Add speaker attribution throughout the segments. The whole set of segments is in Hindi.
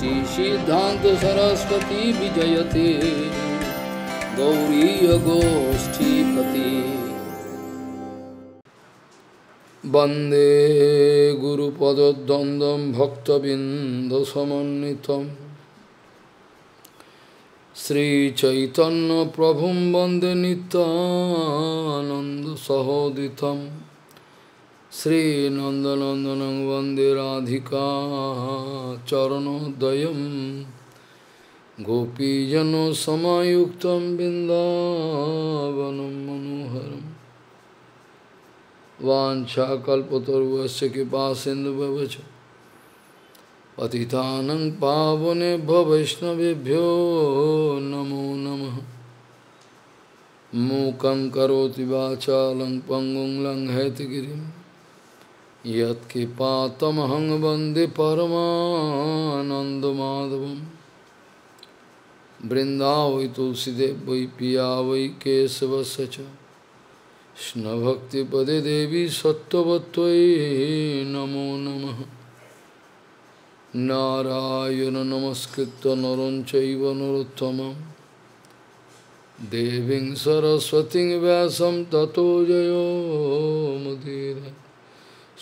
Speaker 1: শ্রী সিদ্ধান্ত সরস্বতী বিজয়তে গৌরী গোষ্ঠীপতি বন্দে গুরুপদ্বন্দ্বম সমন্বিত শ্রীচৈতন্য প্রভু বন্দে নিত্যানন্দ সহোদিতম श्रीनन्दनन्दनं वन्दे राधिका गोपीजन गोपीजनसमायुक्तं बिंदव मनोहर वाछा कृपासिन्धुभवच पतितानं पावनेभ्य पति नमो नमः नमो नम मूक पंगु लङ्घयति गिरिम् यत्कृपातमहं वन्दे बंदे परमाधव वै तुलसीदेव वै पिया वै केशव च देवी सत्व नमो नम नारायण नमस्कृत नर चैव देवी सरस्वती व्या व्यासं ततो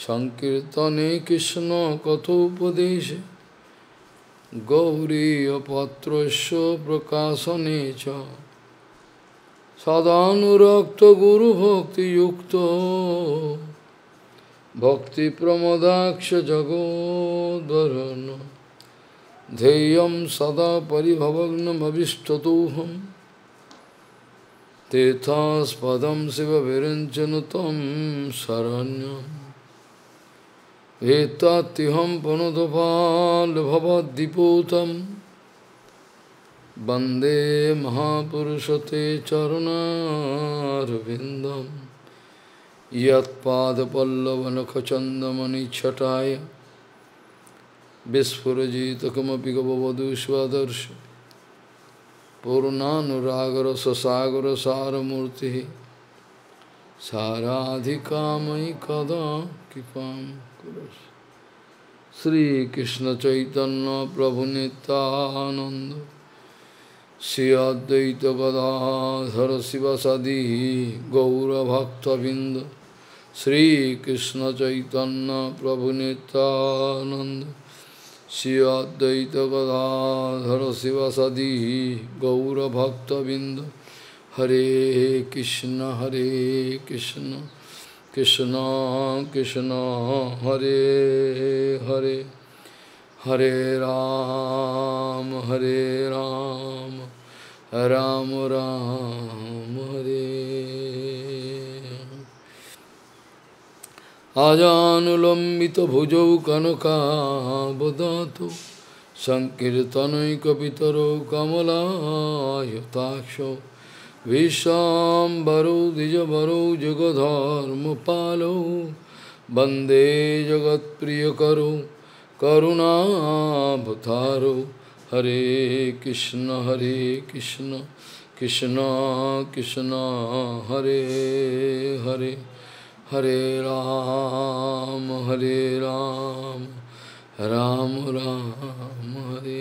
Speaker 1: সংকীর্তনে কৃষ্ণ কথোপদেশে গৌরীপত্র প্রকাশনে চ সদানুরক্ত গুরুভক্তিযুক্ত প্রমদাক্ষ জগোদর ध्येयं সদা परिभवग्नमविष्टतोऽहं तेथास्पदं शिवविरञ्चन तं शरण्यम् etatiham panudopal bhavadiputam Bande Mahapurushate Charanarvindam Yat Padapallavanakachandamani Chataya Visfurajitakamapika Bhavadu Svadarsha Purnanuragara Sasagara Saramurti সারাধিকাময়ী কদা কৃপাম কুরস Shrikrishna Chaitanya প্রভু নিত্যানন্দ শ্রী অদ্বৈত গদাধর শিবসাদি গৌরভক্তবৃন্দ শ্রীকৃষ্ণ চৈতন্য প্রভু নিত্যানন্দ শ্রী অদ্বৈত Gadadhar শিবসাদি গৌরভক্তবৃন্দ Hare Krishna Hare Krishna Krishna Krishna Hare Hare Hare Ram Hare Ram Ram Ram Hare Ajanulambita bhujau kanaka bodhato Sankirtanai kapitaro kamala yutaksho भरो विश्वाम्बरो जगत प्रिय वन्दे करुणा करुणाभतारो हरे कृष्ण हरे कृष्ण कृष्ण कृष्ण हरे हरे हरे राम हरे राम राम राम हरे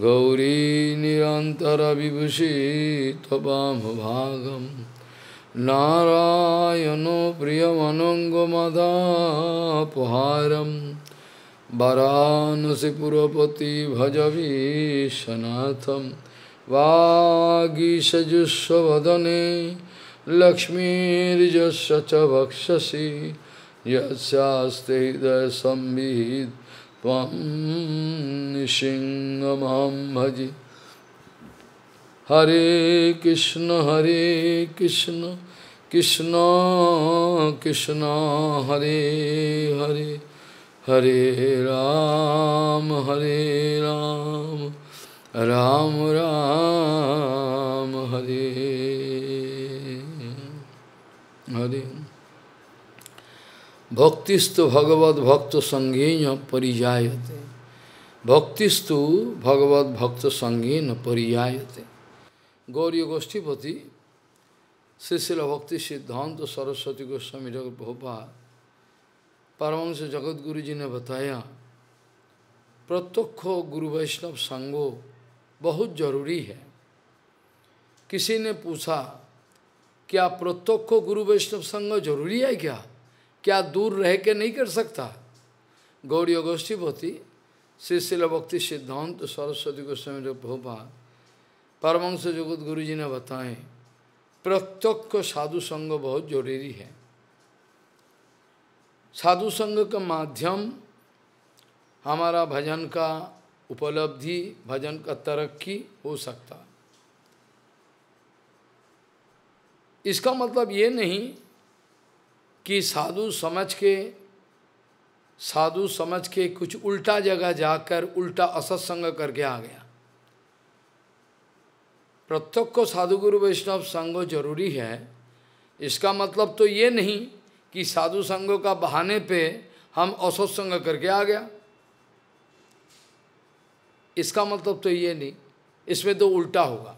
Speaker 1: गौरी निरन्तरविभूषि त्वमभागं नारायणो प्रियमनङ्गमदापहारं वरानसि पुरपति भजवीशनाथं वागीशजुष्वदने लक्ष्मीर्यस्य च यस्ते हृदय हृदयसंवित् त्वं नृसिंहमहं भजे हरे कृष्ण हरे कृष्ण कृष्ण कृष्ण हरे हरे हरे राम हरे राम राम राम हरे हरे भक्तिस्तु भगवत भक्त संगीन परिजायते भक्तिस्तु भगवत भक्त संगीन परिजायते गौरी गोष्ठीपति शिशिल भक्ति सिद्धांत सरस्वती गोस्वामी जगत भोपाल परमश जगत गुरु जी ने बताया प्रत्यक्ष गुरु वैष्णव संगो बहुत जरूरी है किसी ने पूछा क्या प्रत्यक्ष गुरु वैष्णव संग जरूरी है क्या क्या दूर रह के नहीं कर सकता गौरी गोष्ठीपति श्री शिल भक्ति सिद्धांत सरस्वती गोस्वामी भोपा परमंश जगत गुरु जी ने बताएं प्रत्यक्ष साधु संग बहुत जरूरी है साधु संग का माध्यम हमारा भजन का उपलब्धि भजन का तरक्की हो सकता इसका मतलब ये नहीं कि साधु समझ के साधु समझ के कुछ उल्टा जगह जाकर उल्टा असत्संग करके आ गया प्रत्यक्ष को साधु गुरु वैष्णव संग जरूरी है इसका मतलब तो ये नहीं कि साधु संघों का बहाने पे हम असत्संग करके आ गया इसका मतलब तो ये नहीं इसमें तो उल्टा होगा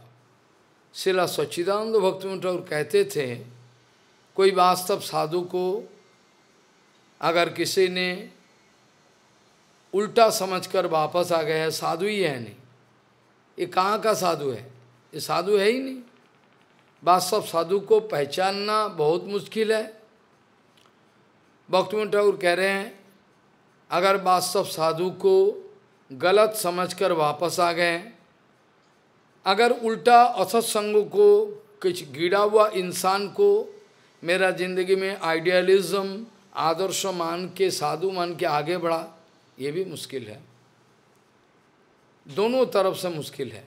Speaker 1: शिला सच्चिदानंद भक्ति ठाकुर कहते थे कोई वास्तव साधु को अगर किसी ने उल्टा समझकर वापस आ गया साधु ही है नहीं ये कहाँ का साधु है ये साधु है ही नहीं वास्तव साधु को पहचानना बहुत मुश्किल है भक्तमोहन ठाकुर कह रहे हैं अगर वास्तव साधु को गलत समझकर वापस आ गए अगर उल्टा असत्संग को कुछ गिरा हुआ इंसान को मेरा जिंदगी में आइडियलिज्म आदर्श मान के साधु मान के आगे बढ़ा ये भी मुश्किल है दोनों तरफ से मुश्किल है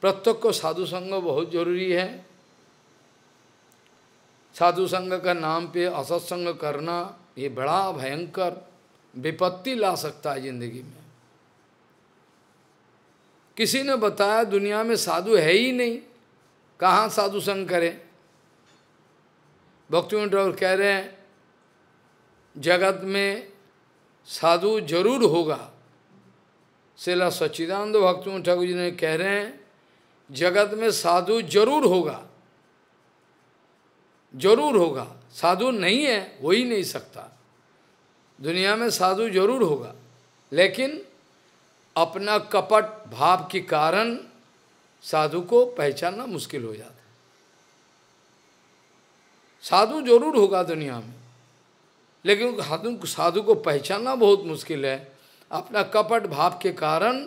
Speaker 1: प्रत्येक को साधु संग बहुत जरूरी है साधु संग का नाम पे असत्संग करना ये बड़ा भयंकर विपत्ति ला सकता है जिंदगी में किसी ने बताया दुनिया में साधु है ही नहीं कहाँ साधु संग करें भक्ति ठाकुर कह रहे हैं जगत में साधु जरूर होगा शिला सच्चिदानंद भक्ति ठाकुर जी ने कह रहे हैं जगत में साधु जरूर होगा जरूर होगा साधु नहीं है हो ही नहीं सकता दुनिया में साधु जरूर होगा लेकिन अपना कपट भाव के कारण साधु को पहचानना मुश्किल हो जाता साधु जरूर होगा दुनिया में लेकिन साधु साधु को पहचानना बहुत मुश्किल है अपना कपट भाव के कारण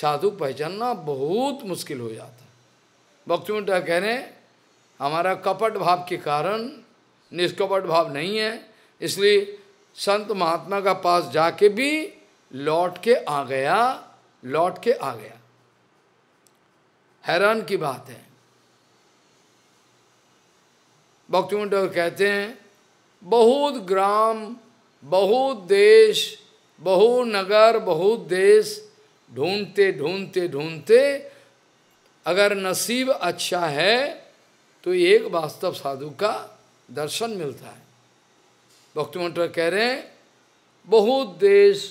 Speaker 1: साधु पहचानना बहुत मुश्किल हो जाता भक्ति मुंडा कह रहे हैं हमारा कपट भाव के कारण निष्कपट भाव नहीं है इसलिए संत महात्मा का पास जाके भी लौट के आ गया लौट के आ गया हैरान की बात है मंडल कहते हैं बहुत ग्राम बहुत देश बहु नगर बहुत देश ढूंढते ढूंढते ढूंढते अगर नसीब अच्छा है तो एक वास्तव साधु का दर्शन मिलता है भक्तिमंत्र कह रहे हैं बहुत देश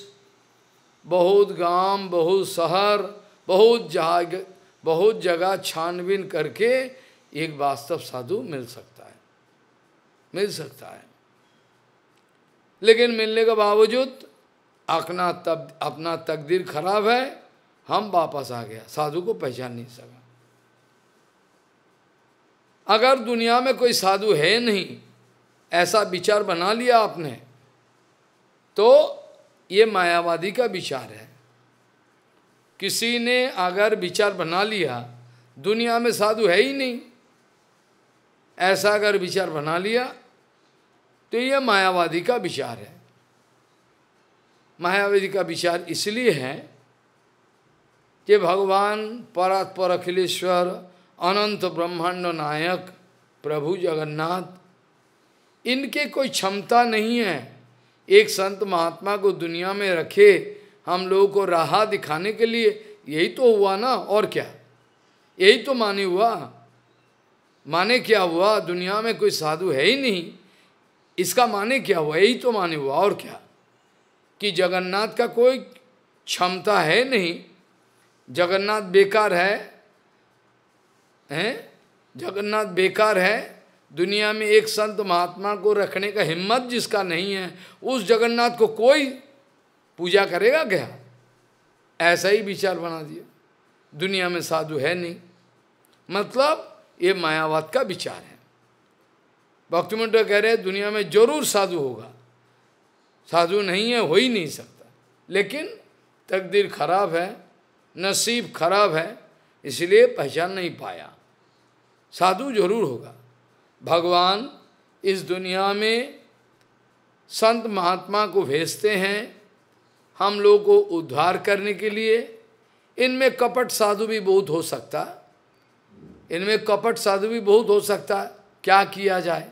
Speaker 1: बहुत गांव बहुत शहर बहुत जाग बहुत जगह छानबीन करके एक वास्तव साधु मिल सकता है मिल सकता है लेकिन मिलने के बावजूद अपना तब अपना तकदीर खराब है हम वापस आ गया साधु को पहचान नहीं सका अगर दुनिया में कोई साधु है नहीं ऐसा विचार बना लिया आपने तो ये मायावादी का विचार है किसी ने अगर विचार बना लिया दुनिया में साधु है ही नहीं ऐसा अगर विचार बना लिया तो यह मायावादी का विचार है मायावादी का विचार इसलिए है कि भगवान परात्पर अखिलेश्वर अनंत ब्रह्मांड नायक प्रभु जगन्नाथ इनके कोई क्षमता नहीं है एक संत महात्मा को दुनिया में रखे हम लोगों को राह दिखाने के लिए यही तो हुआ ना और क्या यही तो माने हुआ माने क्या हुआ दुनिया में कोई साधु है ही नहीं इसका माने क्या हुआ यही तो माने हुआ और क्या कि जगन्नाथ का कोई क्षमता है नहीं जगन्नाथ बेकार है हैं जगन्नाथ बेकार है दुनिया में एक संत महात्मा को रखने का हिम्मत जिसका नहीं है उस जगन्नाथ को कोई पूजा करेगा क्या ऐसा ही विचार बना दिया दुनिया में साधु है नहीं मतलब ये मायावाद का विचार है भक्तिमंडल कह रहे हैं दुनिया में जरूर साधु होगा साधु नहीं है हो ही नहीं सकता लेकिन तकदीर खराब है नसीब खराब है इसलिए पहचान नहीं पाया साधु जरूर होगा भगवान इस दुनिया में संत महात्मा को भेजते हैं हम लोगों को उद्धार करने के लिए इनमें कपट साधु भी बहुत हो सकता इनमें कपट साधु भी बहुत हो सकता है क्या किया जाए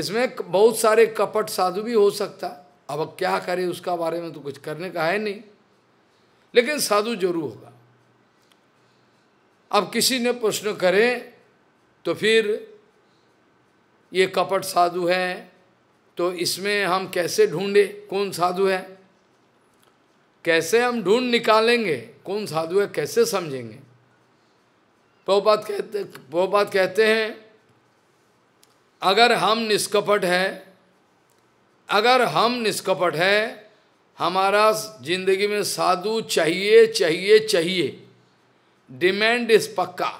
Speaker 1: इसमें बहुत सारे कपट साधु भी हो सकता अब क्या करे उसका बारे में तो कुछ करने का है नहीं लेकिन साधु जरूर होगा अब किसी ने प्रश्न करें तो फिर ये कपट साधु है तो इसमें हम कैसे ढूंढे कौन साधु है कैसे हम ढूंढ निकालेंगे कौन साधु है कैसे समझेंगे प्रभुपात कहते प्रभुपात कहते हैं अगर हम निष्कपट है अगर हम निष्कपट है हमारा जिंदगी में साधु चाहिए चाहिए चाहिए डिमांड इस पक्का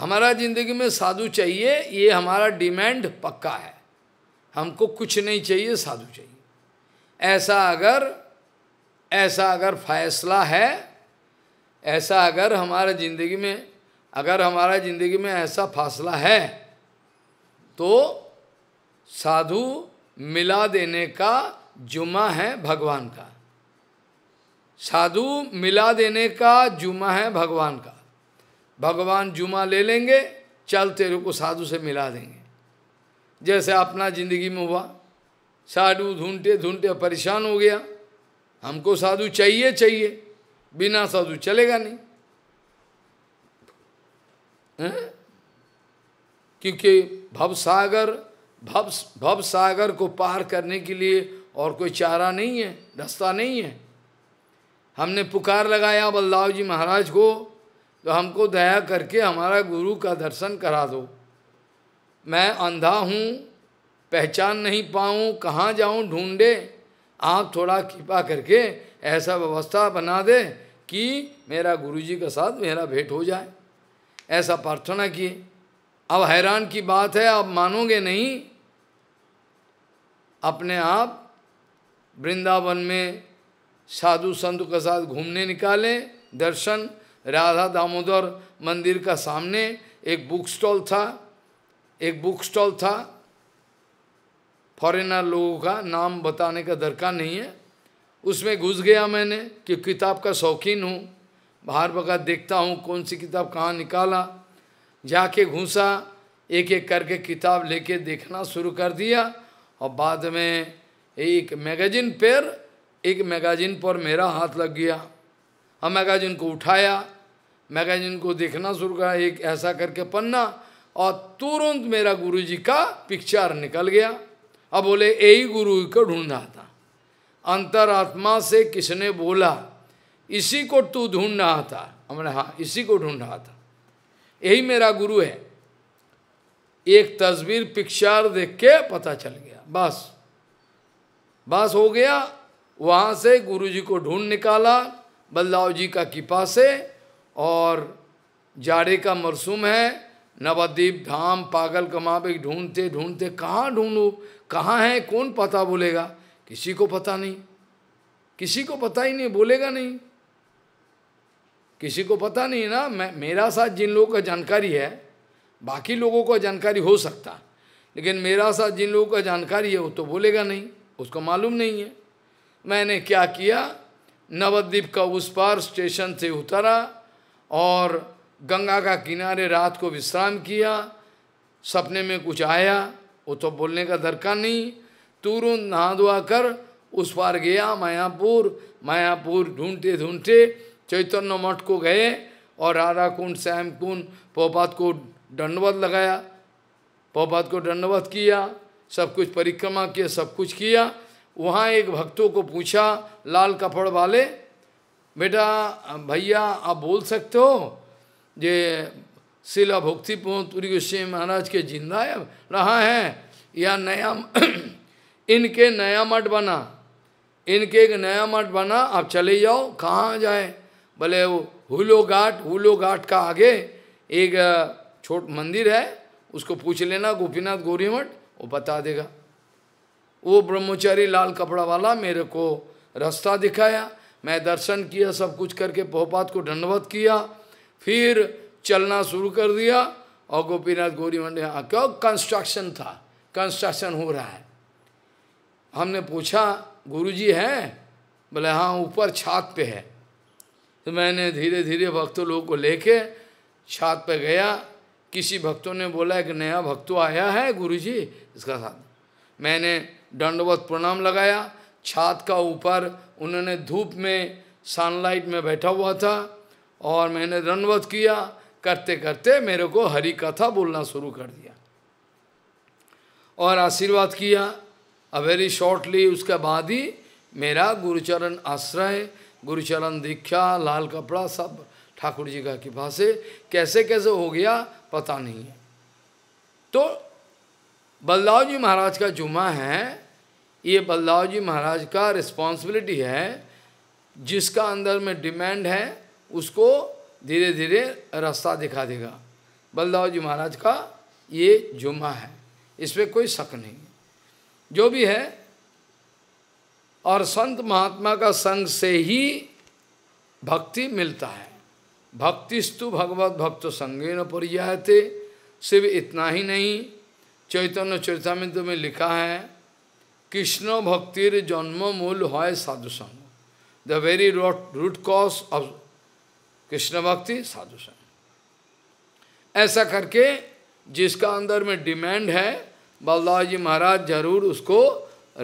Speaker 1: हमारा जिंदगी में साधु चाहिए ये हमारा डिमांड पक्का है हमको कुछ नहीं चाहिए साधु चाहिए ऐसा अगर ऐसा अगर फैसला है ऐसा अगर हमारे ज़िंदगी में अगर हमारा ज़िंदगी में ऐसा फासला है तो साधु मिला देने का जुमा है भगवान का साधु मिला देने का जुमा है भगवान का भगवान जुमा ले लेंगे चल तेरे को साधु से मिला देंगे जैसे अपना जिंदगी में हुआ साधु ढूंढते ढूंढते परेशान हो गया हमको साधु चाहिए चाहिए बिना साधु चलेगा नहीं है? क्योंकि भव सागर भव भव सागर को पार करने के लिए और कोई चारा नहीं है रास्ता नहीं है हमने पुकार लगाया बल्लाव जी महाराज को तो हमको दया करके हमारा गुरु का दर्शन करा दो मैं अंधा हूँ पहचान नहीं पाऊं कहाँ जाऊं ढूंढे आप थोड़ा कृपा करके ऐसा व्यवस्था बना दे कि मेरा गुरुजी के साथ मेरा भेंट हो जाए ऐसा प्रार्थना किए अब हैरान की बात है आप मानोगे नहीं अपने आप वृंदावन में साधु संत के साथ घूमने निकाले दर्शन राधा दामोदर मंदिर का सामने एक बुक स्टॉल था एक बुक स्टॉल था फॉरेनर लोगों का नाम बताने का दरकार नहीं है उसमें घुस गया मैंने कि किताब का शौकीन हूँ बाहर बगा देखता हूँ कौन सी किताब कहाँ निकाला जाके घुसा एक एक करके किताब लेके देखना शुरू कर दिया और बाद में एक मैगजीन पर एक मैगजीन पर मेरा हाथ लग गया हम मैगजीन को उठाया मैगजीन को देखना शुरू करा एक ऐसा करके पन्ना और तुरंत मेरा गुरुजी का पिक्चर निकल गया अब बोले यही गुरु को ढूंढ रहा था अंतरात्मा से किसने बोला इसी को तू ढूंढ रहा था हमने हाँ इसी को ढूंढ रहा था यही मेरा गुरु है एक तस्वीर पिक्चर देख के पता चल गया बस बस हो गया वहाँ से गुरु जी को ढूंढ निकाला बल्लाव जी का कृपा से और जाड़े का मरसूम है नवद्वीप धाम पागल कमा ढूंढते ढूंढते कहाँ ढूंढूँ कहाँ है कौन पता बोलेगा किसी को पता नहीं किसी को पता ही नहीं बोलेगा नहीं किसी को पता नहीं ना मैं मेरा साथ जिन लोगों का जानकारी है बाकी लोगों को जानकारी हो सकता लेकिन मेरा साथ जिन लोगों का जानकारी है वो तो बोलेगा नहीं उसको मालूम नहीं है मैंने क्या किया नवद्वीप का उस पार स्टेशन से उतरा और गंगा का किनारे रात को विश्राम किया सपने में कुछ आया वो तो बोलने का दरकार नहीं तुरंत नहा धुआ कर उस पार गया मायापुर मायापुर ढूंढते ढूंढते चैतन्य मठ को गए और राधा कुंड श्याम कुंड पोपात को दंडवत लगाया पोपात को दंडवत किया सब कुछ परिक्रमा किया सब कुछ किया वहाँ एक भक्तों को पूछा लाल कपड़ वाले बेटा भैया आप बोल सकते हो ये शिला भक्ति पूरी गोस्वामी महाराज के जिंदा रहा है या नया इनके नया मठ बना इनके एक नया मठ बना आप चले जाओ कहाँ जाए भले वो हुलो घाट हुलो घाट का आगे एक छोट मंदिर है उसको पूछ लेना गोपीनाथ गौरी मठ वो बता देगा वो ब्रह्मचारी लाल कपड़ा वाला मेरे को रास्ता दिखाया मैं दर्शन किया सब कुछ करके पोहपात को दंडवत किया फिर चलना शुरू कर दिया और गोपीनाथ गौरी मंडी हाँ क्यों कंस्ट्रक्शन था कंस्ट्रक्शन हो रहा है हमने पूछा गुरुजी हैं बोले हाँ ऊपर छात पे है तो मैंने धीरे धीरे भक्तों लोगों को लेके छात पे गया किसी भक्तों ने बोला एक नया भक्तो तो आया है गुरुजी इसका साथ मैंने दंडवत प्रणाम लगाया छात का ऊपर उन्होंने धूप में सनलाइट में बैठा हुआ था और मैंने दंडवत किया करते करते मेरे को हरि कथा बोलना शुरू कर दिया और आशीर्वाद किया अ वेरी शॉर्टली उसके बाद ही मेरा गुरुचरण आश्रय गुरुचरण दीक्षा लाल कपड़ा सब ठाकुर जी का कृपा से कैसे कैसे हो गया पता नहीं है तो बलदाव जी महाराज का जुमा है ये बलदाव जी महाराज का रिस्पॉन्सिबिलिटी है जिसका अंदर में डिमांड है उसको धीरे धीरे रास्ता दिखा देगा बलदाव जी महाराज का ये जुमा है इसमें कोई शक नहीं जो भी है और संत महात्मा का संग से ही भक्ति मिलता है भक्तिस्तु भगवत भक्त संगे न थे सिर्फ इतना ही नहीं चैतन्य चैतामृत में लिखा है कृष्ण भक्तिर जन्म मूल है साधु संग the very root root cause of Krishna bhakti साधु संग ऐसा करके जिसका अंदर में डिमांड है बलदाव जी महाराज जरूर उसको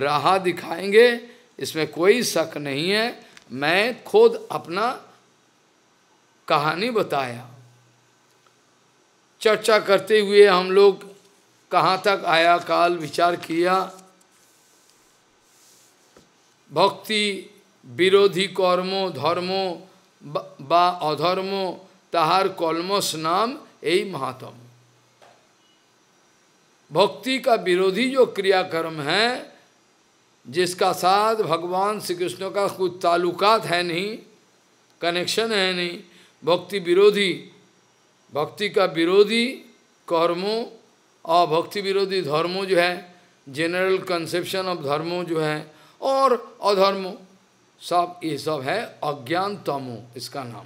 Speaker 1: राह दिखाएंगे इसमें कोई शक नहीं है मैं खुद अपना कहानी बताया चर्चा करते हुए हम लोग कहाँ तक आया काल विचार किया भक्ति विरोधी कर्मों धर्मों बा অধর্ম ताहार কলমস नाम এই महात्म भक्ति का विरोधी जो क्रियाकर्म है जिसका साथ भगवान श्री कृष्ण का कुछ ताल्लुकात है नहीं कनेक्शन है नहीं भक्ति विरोधी भक्ति का विरोधी कर्मों और भक्ति विरोधी धर्मों जो है जनरल कंसेप्शन ऑफ धर्मों जो है और अधर्मों सब ये सब है अज्ञान तमो इसका नाम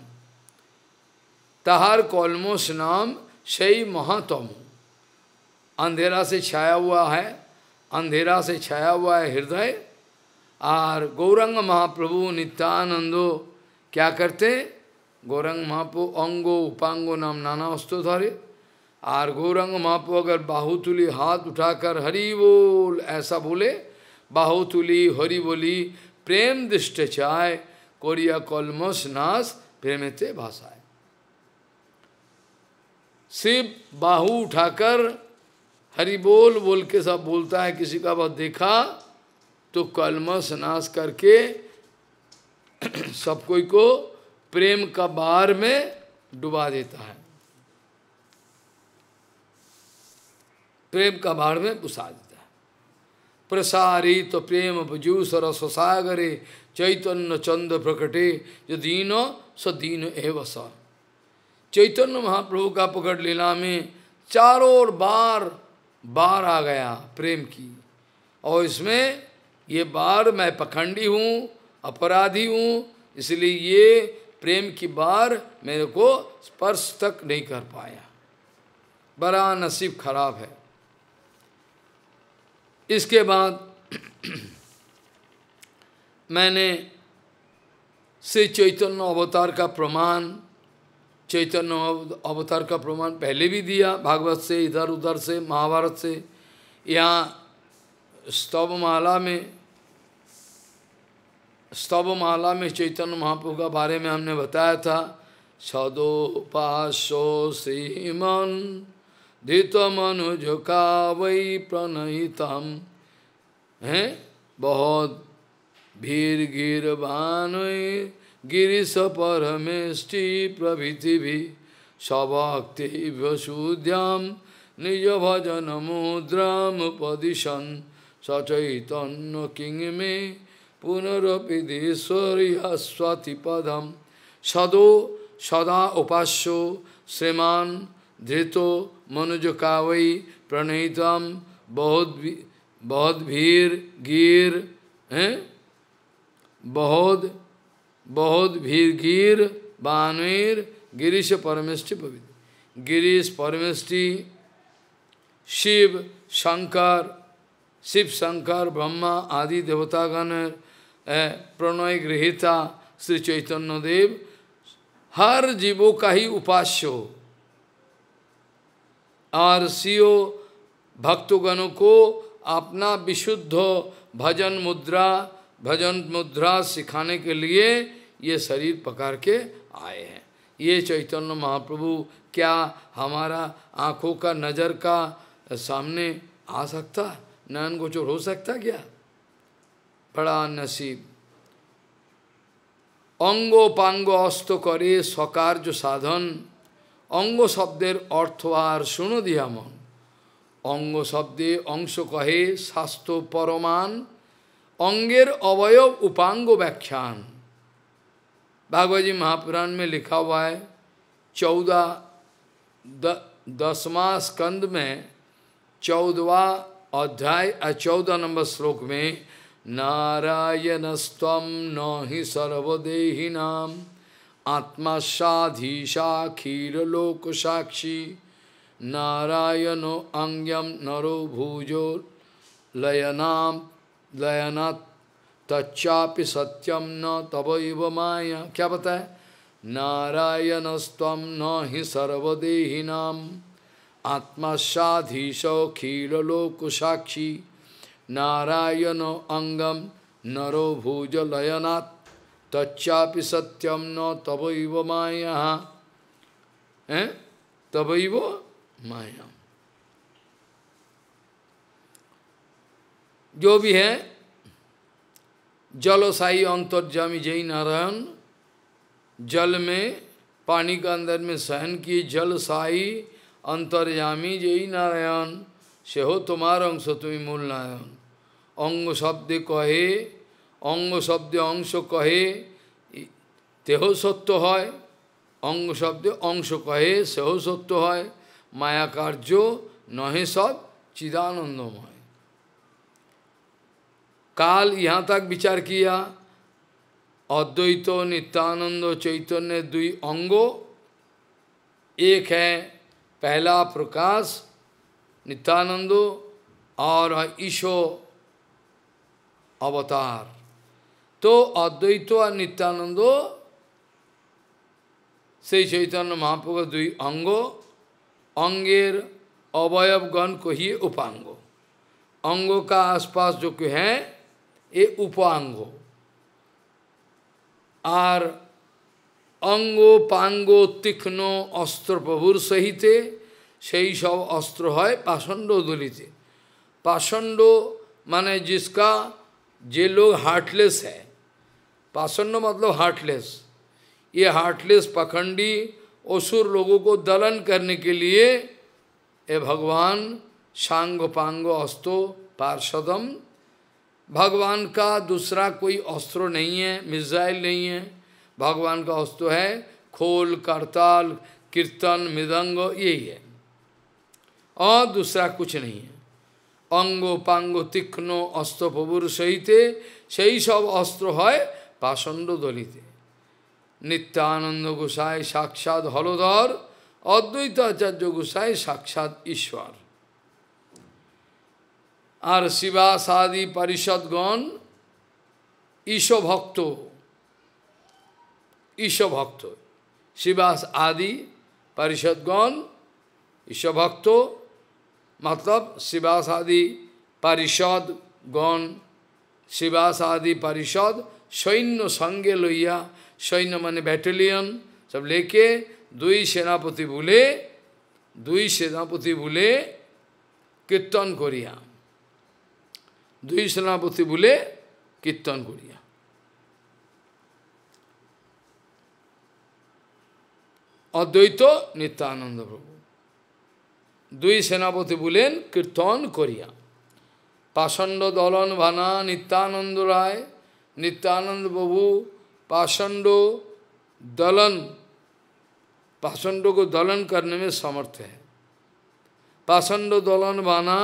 Speaker 1: तहार कॉलमोस नाम ही महातमो अंधेरा से छाया हुआ है अंधेरा से छाया हुआ है हृदय और गौरंग महाप्रभु नित्यानंदो क्या करते गौरंग महाप्रभु अंगो उपांगो नाम नाना वस्तु धरे और गौरंग महाप्रु अगर बाहुतुली हाथ उठाकर हरि बोल ऐसा बोले बाहुतुली हरि बोली प्रेम चाय कोरिया कॉलमोस नास प्रेमते भाषाए शिव बाहु उठाकर हरि बोल बोल के सब बोलता है किसी का बहुत देखा तो कलमस नाश करके सब कोई को प्रेम का बार में डुबा देता है प्रेम का बाढ़ में पुसा देता प्रसारित तो प्रेम रस सागरे चैतन्य चंद प्रकटे जो दीनो स दीन एव स चैतन्य महाप्रभु का पकड़ लीला में चारों बार बार आ गया प्रेम की और इसमें ये बार मैं पखंडी हूँ अपराधी हूँ इसलिए ये प्रेम की बार मेरे को स्पर्श तक नहीं कर पाया बड़ा नसीब खराब है इसके बाद मैंने श्री चैतन्य अवतार का प्रमाण चैतन्य अवतार का प्रमाण पहले भी दिया भागवत से इधर उधर से महाभारत से यहाँ स्तवमाला में स्तवमाला में चैतन्य महाप्रभु का बारे में हमने बताया था पाशो श्रीमन धृतमनुजका वै प्रणयितम हैं बहुत भीर गिरवान गिरीश परमेष्टि प्रभृति भी सभक्ति वसुध्याम निज भजन मुद्राम उपदिशन सचैतन्य किंग में पुनरपिदेश्वरियास्वातिपदम सदो सदा उपास्यो श्रीमान धृतो मनुजका वै प्रणयितम बहुत भी, बहुत भीर गिर हैं बहुत बहुत भीर गिर बानवीर गिरीश परमेष्टि पवित्र गिरीश परमेष्टि शिव शंकर शिव शंकर ब्रह्मा आदि देवतागण प्रणय गृहिता श्री चैतन्य देव हर जीवों का ही उपास्य हो और सीओ भक्तगणों को अपना विशुद्ध भजन मुद्रा भजन मुद्रा सिखाने के लिए ये शरीर पकड़ के आए हैं ये चैतन्य महाप्रभु क्या हमारा आँखों का नज़र का सामने आ सकता नयन गोचर हो सकता क्या बड़ा नसीब अंगो पांगो अस्त करे स्वकार जो साधन अंग অঙ্গ अर्थ অর্থ सुन दिया मन अंग शब्दे अंश कहे স্বাস্থ্য परमाण अंगेर अवयव उपांग व्याख्यान भागवत जी महापुराण में लिखा हुआ है चौदह द, दसवा स्कंद में चौदवा अध्याय चौदह नंबर श्लोक में नारायण स्तम न ही सर्वदेही नाम आत्मा साधीशा क्षीरलोक साक्षी नारायणो अंग्यम नरो भुजो लयना लयना तच्चापि सत्यम न तवैव माया क्या बताए नारायणस्व न ही सर्वदेहिनाम आत्मा साधीशो क्षीरलोक साक्षी नारायण अंगम नरो भुजलयनात् तच्चापि सत्यम न तब माया तब तवैव माया जो भी है जलोसाई अंतर्जामी जय नारायण जल में पानी के अंदर में सहन की जल साई अंतर्यामी जय नारायण से हो तुम्हारा अंश तुम्हें मूल नारायण अंग शब्द कहे অঙ্গ শব্দে অংশ কহে তেহ সত্য হয় অঙ্গ শব্দে অংশ কহে সেহ সত্য হয় মায়া কার্য নহে সব চিদানন্দময় কাল ইহা তাক বিচার কিয়া অদ্বৈত নিত্যানন্দ চৈতন্যের দুই অঙ্গ এক है হ্যাঁ, প্রকাশ নিত্যানন্দ আর और ईशो অবতার তো অদ্বৈত আর নিত্যানন্দ সেই চৈতন্য মহাপ্রভুর দুই অঙ্গ অঙ্গের অবয়বগণ কহিয়ে উপাঙ্গ অঙ্গ কা আশপাশ যোগ হ্যাঁ এ উপাঙ্গ আর অঙ্গ পাঙ্গ তীক্ষ্ণ অস্ত্র প্রভুর সহিতে সেই সব অস্ত্র হয় পাষণ্ড দলিতে পাষণ্ড মানে জিসকা যে লোক হার্টলেস হ্যায় पाषण्य मतलब हार्टलेस ये हार्टलेस पखंडी असुर लोगों को दलन करने के लिए ये भगवान सांग पांग अस्त्रो पार्षदम भगवान का दूसरा कोई अस्त्र नहीं है मिसाइल नहीं है भगवान का अस्त्र है खोल करताल कीर्तन मृदंग यही है और दूसरा कुछ नहीं है पांगो तीक्षण अस्त्र অস্ত্র सही थे सही सब अस्त्र है পাষণ্ড দলিতে নিত্যানন্দ গোসাই সাক্ষাৎ হলধর অদ্বৈতাচার্য গোসাই সাক্ষাৎ ঈশ্বর আর শিবাসাদি পারিষদগণ ঈশভক্ত ঈশভক্ত শিবাস আদি পারিষদগণ ঈশভক্ত মতলব শিবাসাদি পারিষদগণ শিবাসাদি পারিষদ সৈন্য সঙ্গে লইয়া সৈন্য মানে ব্যাটালিয়ন সব লেকে দুই সেনাপতি বলে দুই সেনাপতি বলে কীর্তন করিয়া দুই সেনাপতি বলে কীর্তন করিয়া অদ্বৈত নিত্যানন্দ প্রভু দুই সেনাপতি বলেন কীর্তন করিয়া পাষণ্ড দলন ভানা নিত্যানন্দ রায় नित्यानंद बबू पाषंडो दलन पाषंडो को दलन करने में समर्थ है पाषंडो दलन बाना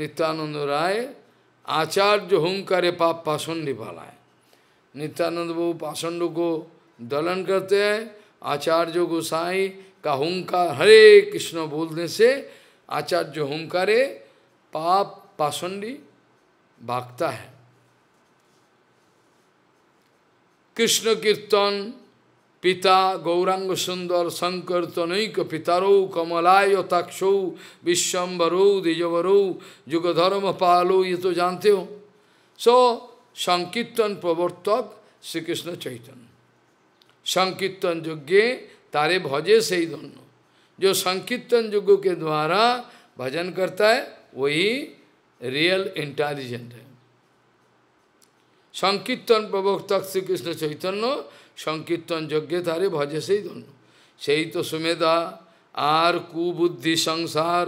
Speaker 1: नित्यानंद राय आचार्य हुंकारे पाप पाषंडी वाला है नित्यानंद बबू पाषंडो को दलन करते हैं आचार्य गोसाई का हुंकार हरे कृष्ण बोलने से आचार्य हुंकारे पाप पाषंडी भागता है कृष्ण कीर्तन पिता गौरांग सुंदर तनैक पितारो कमलाय तक्षौ विश्वम्बरौ द्विजवरौ युगधर्म पालो ये तो जानते हो सो संकीर्तन प्रवर्तक श्री कृष्ण चैतन्य संकीर्तन यज्ञ तारे भजे से ही दोनों जो संकीर्तन युग के द्वारा भजन करता है वही रियल इंटेलिजेंट है সংকীর্তন প্রবক্তক শ্রীকৃষ্ণ চৈতন্য সংকীর্তন যজ্ঞতারে তারে ভজে সেই ধন্য সেই তো সুমেধা আর কুবুদ্ধি সংসার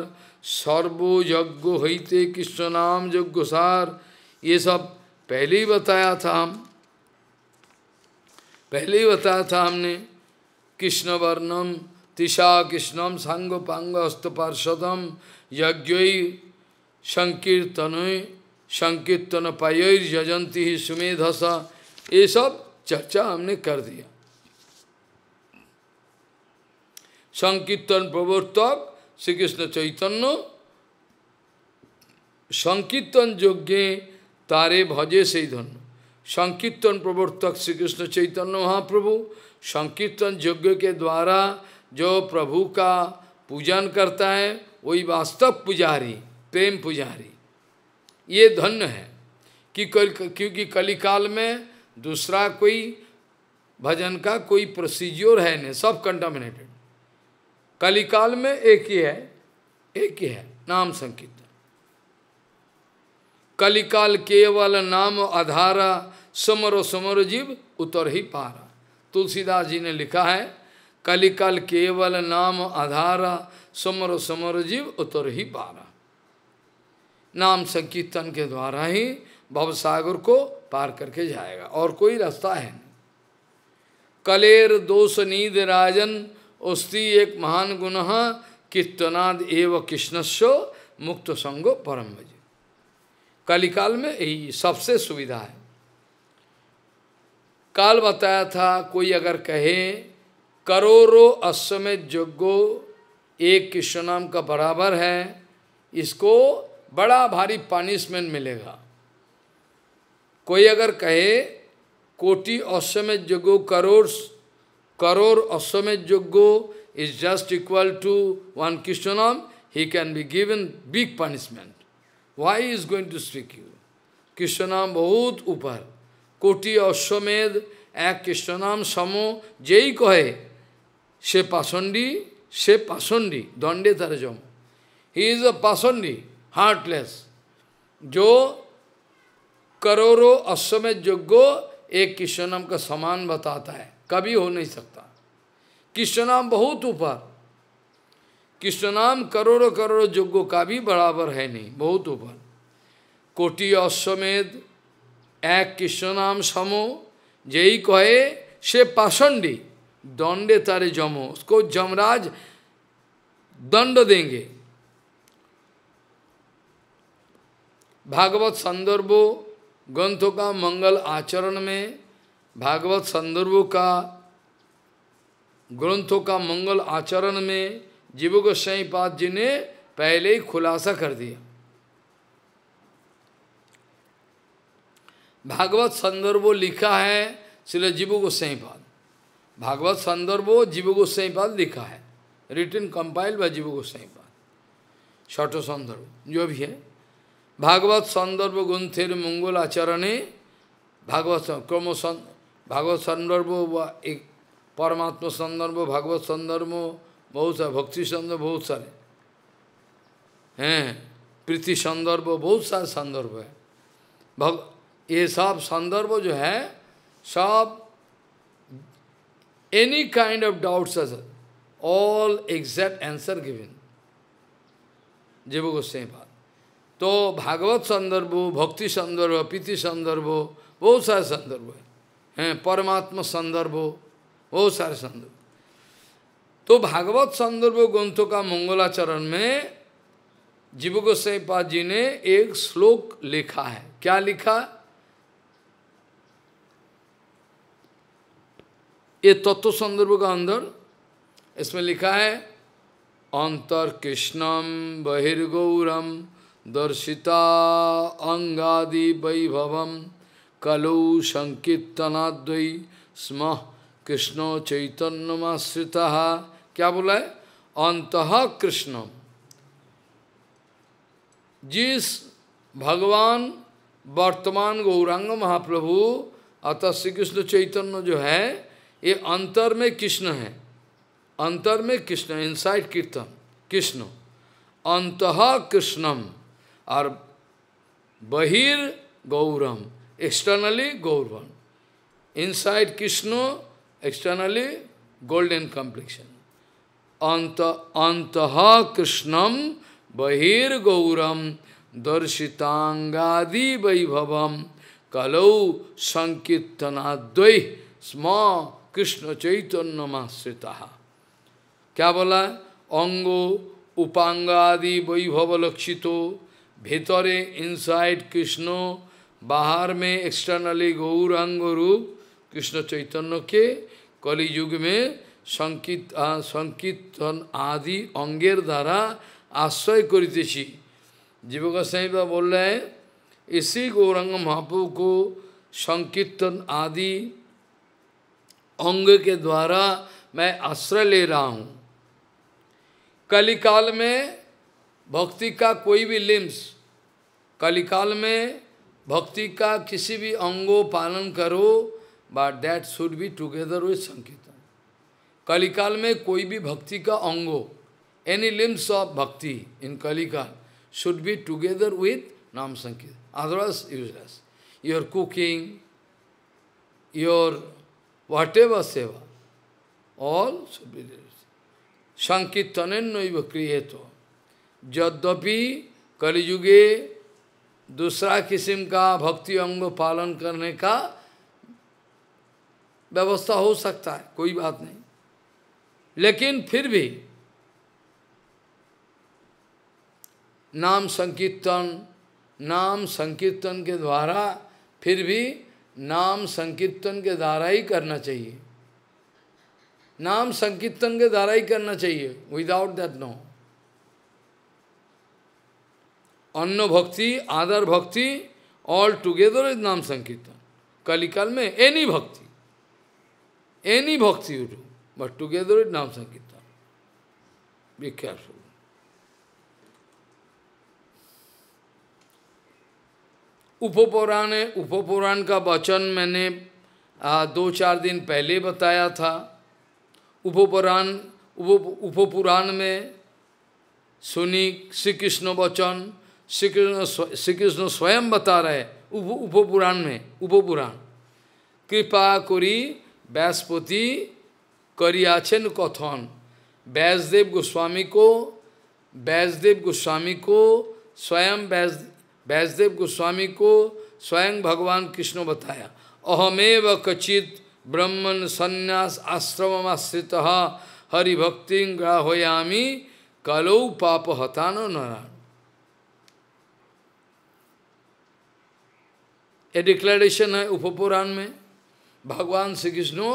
Speaker 1: সর্বযজ্ঞ হইতে কৃষ্ণ নাম যজ্ঞ সার এসব सब বতায়া থাম बताया था हम কৃষ্ণবর্ণম তৃষা बताया था हमने कृष्ण वर्णम तिशा कृष्णम संकीर्तन पायर जजंती ही सुमेधसा ये सब चर्चा हमने कर दिया संकीर्तन प्रवर्तक श्री कृष्ण चैतन्य संकीर्तन योग्य तारे भजे से धन्य संकीर्तन प्रवर्तक श्री कृष्ण चैतन्य महाप्रभु संकीर्तन यज्ञ के द्वारा जो प्रभु का पूजन करता है वही वास्तव पुजारी प्रेम पुजारी ये धन्य है कि क्योंकि कलिकाल में दूसरा कोई भजन का कोई प्रोसीज्योर है नहीं सब कंटामिनेटेड कलिकाल में एक ही है एक ही है नाम संकीर्तन कलिकाल केवल नाम आधारा समरो समर जीव उतर ही पारा तुलसीदास जी ने लिखा है कलिकाल केवल नाम आधारा समरो समर जीव उतर ही पारा नाम संकीर्तन के द्वारा ही भवसागर को पार करके जाएगा और कोई रास्ता है नहीं कलेर दोष नीद राजन उसकी एक महान गुण कीर्तनाद एव कृष्णस्व मुक्त संगो परम भज कलिकाल में यही सबसे सुविधा है काल बताया था कोई अगर कहे करोड़ों अश्वमेध यज्ञो एक कृष्ण नाम का बराबर है इसको बड़ा भारी पानिशमेंट मिलेगा कोई अगर कहे कोटि अश्वमेत यज्ञो करोड़ करोड़ अश्वमेत यज्ञो is just equal to one कृष्णनाम ही can be given big punishment why is going to speak you कृष्णनाम बहुत ऊपर कोटि अश्वमेध एक कृष्णनाम समो जेई कहे से पाषंडी से पाषंडी दंडे तरजम ही इज अ पाषंडी हार्टलेस जो करोड़ों अश्वमेध यज्ञो एक कृष्ण का समान बताता है कभी हो नहीं सकता कृष्ण नाम बहुत ऊपर कृष्ण नाम करोड़ों करोड़ों यज्ञों का भी बराबर है नहीं बहुत ऊपर कोटि अश्वमेध एक कृष्ण नाम समो यही कहे से पाषंडी दंडे तारे जमो उसको जमराज दंड देंगे भागवत संदर्भ ग्रंथों का मंगल आचरण में भागवत संदर्भ का ग्रंथों का मंगल आचरण में जीव गोस्वाई पाद जी ने पहले ही खुलासा कर दिया भागवत संदर्भ लिखा है श्री जीव गोस्वाई पाद भागवत संदर्भ जीव गोस्वाई पाद लिखा है रिटर्न कंपाइल बाय जीव गोस्वाई पाद शॉर्टो संदर्भ जो भी है भागवत संदर्भ गुंथिर मंगल आचरणे भागवत क्रम भागवत संदर्भ व एक परमात्म संदर्भ भागवत संदर्भ बहुत सारे भक्ति संदर्भ बहुत सारे हैं प्रीति संदर्भ बहुत सारे संदर्भ है भग ये सब संदर्भ जो है सब any kind of doubts all exact answer answer जीव गोस्वा तो भागवत संदर्भ भक्ति संदर्भ पीति संदर्भ बहुत सारे संदर्भ है हैं परमात्मा संदर्भ बहुत सारे संदर्भ तो भागवत संदर्भ ग्रंथों का मंगलाचरण में जीव गोसाईपा जी ने एक श्लोक लिखा है क्या लिखा ये तत्व संदर्भ का अंदर इसमें लिखा है अंतर कृष्णम बहिर्गौरम दर्शिता अंगादि वैभव कलौ संकीर्तनाद्वै स्म कृष्ण चैतन्यमाश्रिता क्या बोला है अंत कृष्ण जिस भगवान वर्तमान गौरांग महाप्रभु अतः श्री कृष्ण चैतन्य जो है ये अंतर में कृष्ण है अंतर में कृष्ण इनसाइड कीर्तन कृष्ण अंत कृष्णम और बहिर् गौरम एक्सटर्नली गौरवन इनसाइड कृष्णो एक्सटर्नली गोल्डन कॉम्प्लेक्शन अंत अंत कृष्णम बहिर्गौरम दर्शितांगादि वैभव कलौ संकीर्तनाद्वै स्म कृष्ण चैतन्य माश्रिता क्या बोला अंगो उपांगादि वैभव लक्षितो Bhetare inside Krishna, Bahar mein externally Gauranga Roop, Krishna Chaitanya ke Kali Yuga mein Sankit, uh, Sankirtan Adi Anger Dhara Asway Kuriteshi. Jiva Goswami बोल रहे हैं इसी गौरंग महाप्रभु को संकीर्तन आदि अंग के द्वारा मैं आश्रय ले रहा हूँ कलिकाल में भक्ति का कोई भी लिम्स कलिकाल में भक्ति का किसी भी अंगो पालन करो but that should be together with संकीर्तन कलिकाल में कोई भी भक्ति का अंगो एनी लिम्स ऑफ भक्ति इन कलिकाल शुड बी टुगेदर विथ नाम संकीर्तन otherwise useless your cooking your whatever सेवा ऑल शुड बी संकीर्तन क्रिएट हो यद्यपि कलयुगे दूसरा किस्म का भक्ति अंग पालन करने का व्यवस्था हो सकता है कोई बात नहीं लेकिन फिर भी नाम संकीर्तन नाम संकीर्तन के द्वारा फिर भी नाम संकीर्तन के द्वारा ही करना चाहिए नाम संकीर्तन के द्वारा ही करना चाहिए विदाउट दैट नो अन्न भक्ति आदर भक्ति ऑल टुगेदर इज नाम संकीर्तन कलिकल में any bhakti any bhakti you do but together is नाम संकीर्तन बी केयरफुल उपपुराण है उपपुराण का वचन मैंने आ, दो चार दिन पहले बताया था उपपुराण उप उपपुराण में सुनी श्री कृष्ण वचन श्री कृष्ण श्री कृष्ण स्वयं बता रहे उप उपपुराण में उपपुराण कृपा करी व्यासपति करियाचन कथन वैसदेव गोस्वामी को वैसदेव गोस्वामी को स्वयं वैस वैसदेव गोस्वामी को स्वयं भगवान कृष्ण बताया अहमेव कचित ब्रह्मन संन्यास आश्रम आश्रित हरिभक्ति ग्राहयामी कलौ पाप हता नारायण ए डिक्लेरेशन है उपपुराण में भगवान श्री कृष्णो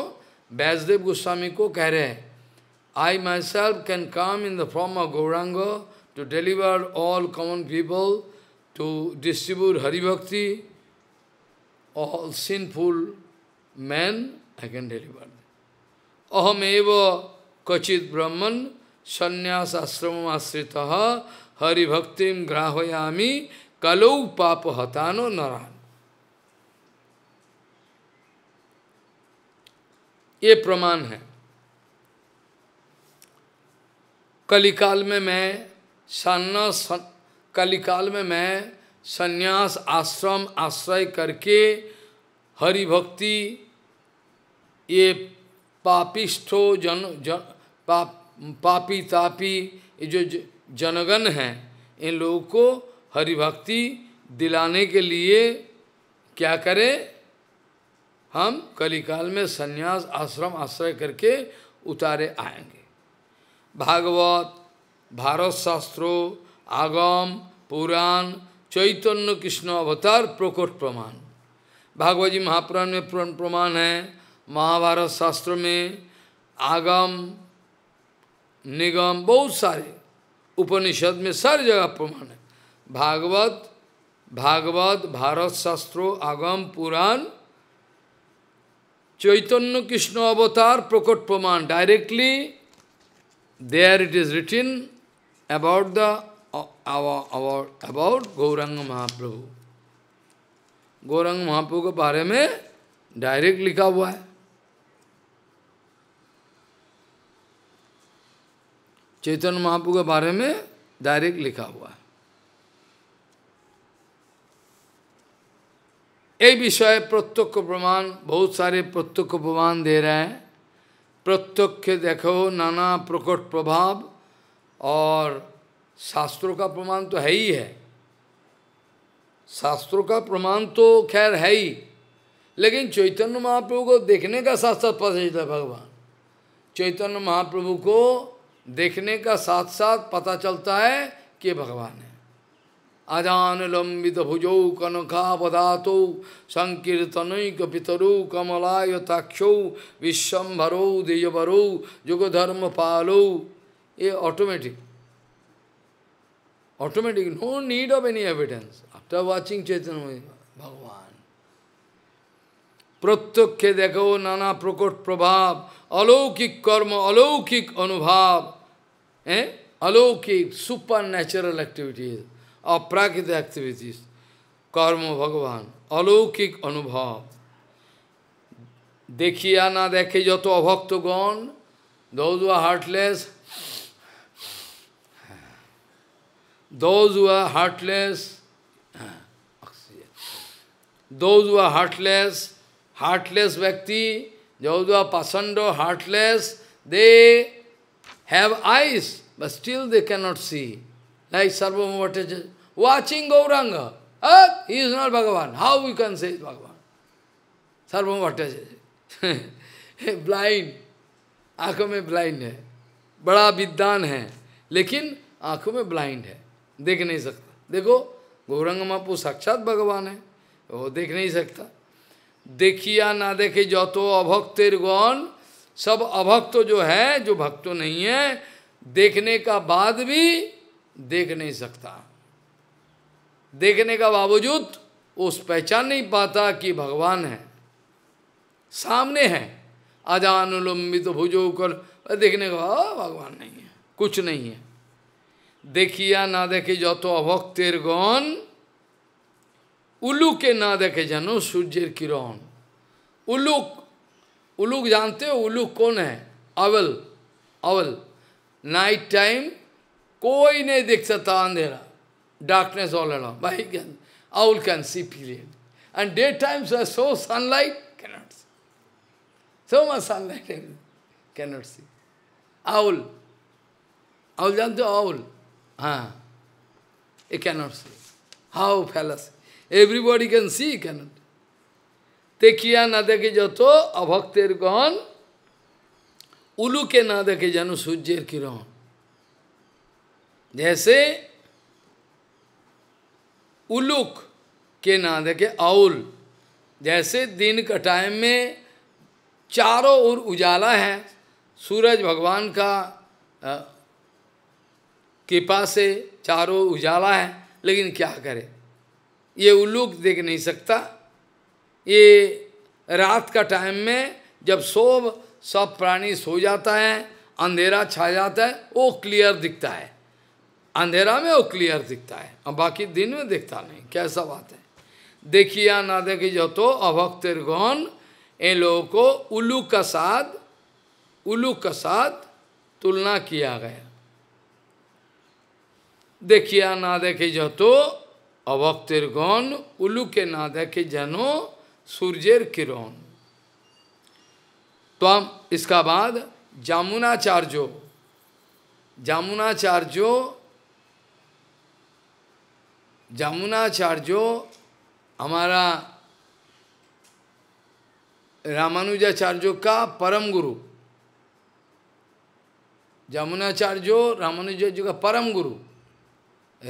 Speaker 1: बैजदेव गोस्वामी को कह रहे हैं I myself can come in the form of Gauranga to deliver all common people to distribute हरिभक्ति all sinful man I can deliver अहमेव क्वचित ब्रह्मन संन्यास आश्रम आश्रित हरिभक्ति ग्राहयामी कलौ पाप हता नो नारायण ये प्रमाण है कलिकाल में मैं सन्यास कलिकाल में मैं सन्यास आश्रम आश्रय करके हरि भक्ति ये पापिष्ठो जन, जन पाप पापी तापी ये जो जनगण हैं इन लोगों को हरि भक्ति दिलाने के लिए क्या करें हम कलिकाल में संन्यास आश्रम आश्रय करके उतारे आएंगे भागवत भारत शास्त्रो आगम पुराण चैतन्य कृष्ण अवतार प्रकोट प्रमाण भागवत जी महापुराण में पुराण प्रमाण है महाभारत शास्त्र में आगम निगम बहुत सारे उपनिषद में सारी जगह प्रमाण है भागवत भागवत भारत शास्त्रो आगम पुराण Chaitanya Krishna Avatar Prakat Praman. Directly, there it is written about the about, about, about Gauranga Mahaprabhu. Gauranga Mahaprabhu के बारे में डायरेक्ट लिखा हुआ है चैतन्य महाप्रभु के बारे में डायरेक्ट लिखा हुआ है ये विषय प्रत्यक्ष प्रमाण बहुत सारे प्रत्यक्ष प्रमाण दे रहे हैं प्रत्यक्ष देखो नाना प्रकट प्रभाव और शास्त्रों का प्रमाण तो है ही है शास्त्रों का प्रमाण तो खैर है ही लेकिन चैतन्य महाप्रभु को देखने का साथ साथ पता चलता है भगवान चैतन्य महाप्रभु को देखने का साथ साथ पता चलता है कि भगवान है लंबित भुजौ संकीर्तनक पितरौ कमलायताक्ष विश्वभरौ दिजवरौ युगधर्म पालौ ये automatic automatic no need of any evidence after watching Chaitanya Bhagavan प्रत्यक्ष देखो नाना प्रकट प्रभाव अलौकिक कर्म अलौकिक अनुभव अलौकिक supernatural activities aprakita activities, karma Bhagavan, alaukik anubhav. Dekhiya na dekhe jato abhaktagon, those who are heartless, those who are heartless, those who are heartless, heartless Vakti, those who are pasando, heartless, they have eyes, but still they cannot see. like Sarvam Bhattacharya, watching Gauranga. Eh? He is not Bhagavan. How we can say Bhagavan? Sarvam Bhattacharya. blind. आंखों mein blind hai. Bada vidyan hai. Lekin, आंखों mein blind hai. Dekh nahi sakta. Dekho, Gauranga महापू Sakshat Bhagavan hai. Oh, dekh nahi sakta. देखिया ना देखे जो तो अभक्तिर गौन सब अभक्त जो है जो भक्तो नहीं है देखने का बाद भी देख नहीं सकता देखने का बावजूद उस पहचान नहीं पाता कि भगवान है सामने है अजानुलंबित तो भुजो कर देखने का भगवान नहीं है कुछ नहीं है देखिया ना देखे जो तो अभक्तेर गण के ना देखे जानो सूर्य किरण उल्लू उलुक जानते हो उलुक कौन है अवल अवल नाइट टाइम कोई नहीं देख सकता अंधेरा डार्कनेस ऑल एड भाई can owl can see period and day times are so sunlight cannot see so much sunlight cannot see owl owl जानते हो आउल हाँ ए कैनॉट सी हाउ फैलस एवरीबॉडी कैन सी कैनॉट देखिया ना देखे जत तो अभक्तर गण उलू के ना देखे जान सूर्य किरण जैसे उलुक के नाम देखे अउल जैसे दिन का टाइम में चारों ओर उजाला है सूरज भगवान का कृपा से चारों उजाला है लेकिन क्या करे ये उल्लूक देख नहीं सकता ये रात का टाइम में जब सो सब प्राणी सो जाता है अंधेरा छा जाता है वो क्लियर दिखता है अंधेरा में वो क्लियर दिखता है और बाकी दिन में दिखता नहीं कैसा बात है देखिया ना देखी जो तो अभक्त गौन इन लोगों को उल्लू का साथ उल्लू का साथ तुलना किया गया देखिया ना देखे जो तो अभक्त गौन उल्लू के ना देखे जनो सूर्यर किरण तो हम इसका बाद जामुनाचार्यो जामुनाचार्यो जमुनाचार्यो हमारा रामानुजाचार्यों का परम गुरु जमुनाचार्यो रामानुजा का परम गुरु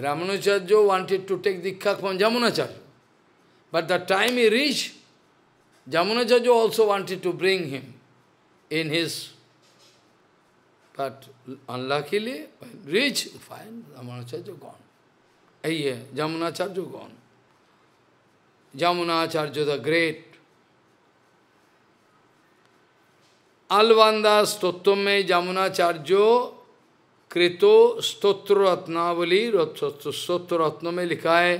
Speaker 1: रामानुजाचार्यो wanted to take diksha from Yamunacharya but the time he reach जमुनाचार्यो also wanted to bring him in his but unluckily reach fine Ramanujacharya gone यही है जमुनाचार्य कौन जमुनाचार्य द ग्रेट अलवंदा स्त्रोत्र में जमुनाचार्य कृतो स्त्रोत्र रत्नावली स्त्रोत्र रत्न में लिखा है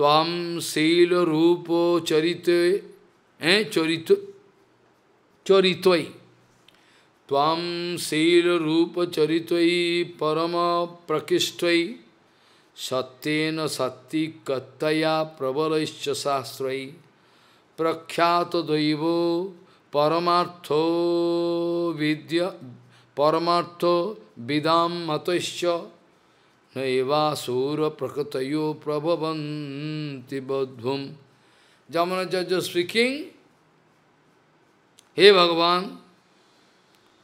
Speaker 1: ताम शील रूप चरित हैं चरित चरित्वी ताम शील रूप चरित्वी परम प्रकृष्ठ सत्येन सत्ति कत्तया प्रबलश्च शास्त्री प्रख्यात दैव परमार्थ विद्या परमार्थ विदाम मतश्च नैवासुर प्रकृतयो प्रभवन्ति बध्वम जमुनाचार्य स्पीकिंग हे भगवान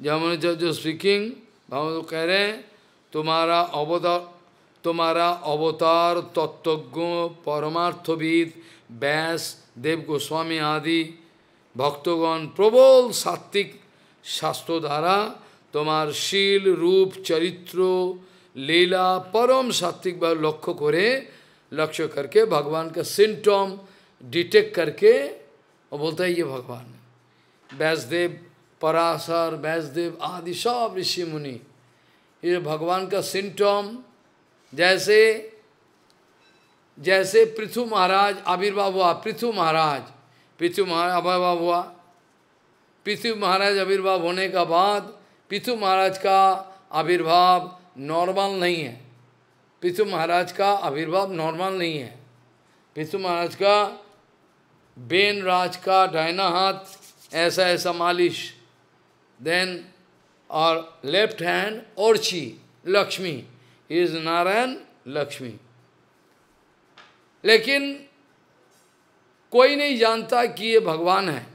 Speaker 1: जमुनाचार्य स्पीकिंग भगवान कह रहे हैं तुम्हारा अवतार তোমারা অবতার তত্ত্বজ্ঞ পরমার্থবিদ ব্যাস দেব গোস্বামী আদি ভক্তগণ প্রবল সাত্বিক শাস্ত্র দ্বারা তোমার শীল রূপ চরিত্র লীলা পরম সাত্বিকভাবে লক্ষ্য করে লক্ষ্য করকে ভগবানকে সিমটম ডিটেক করকে বলতে ইয়ে ভগবান ব্যাসদেব পরাশর ব্যাসদেব আদি সব ঋষিমুনি এ ভগবানকে সিমটম जैसे जैसे पृथु महाराज आविर्भाव हुआ पृथु महाराज पृथु महाराज आविर्भाव हुआ पृथु महाराज आविर्भाव होने का बाद पृथु महाराज का आविर्भाव नॉर्मल नहीं है पृथु महाराज का आविर्भाव नॉर्मल नहीं है पृथु महाराज का बेन राज का डायना हाथ ऐसा ऐसा मालिश देन और लेफ्ट हैंड और छी लक्ष्मी इज नारायण लक्ष्मी लेकिन कोई नहीं जानता कि ये भगवान है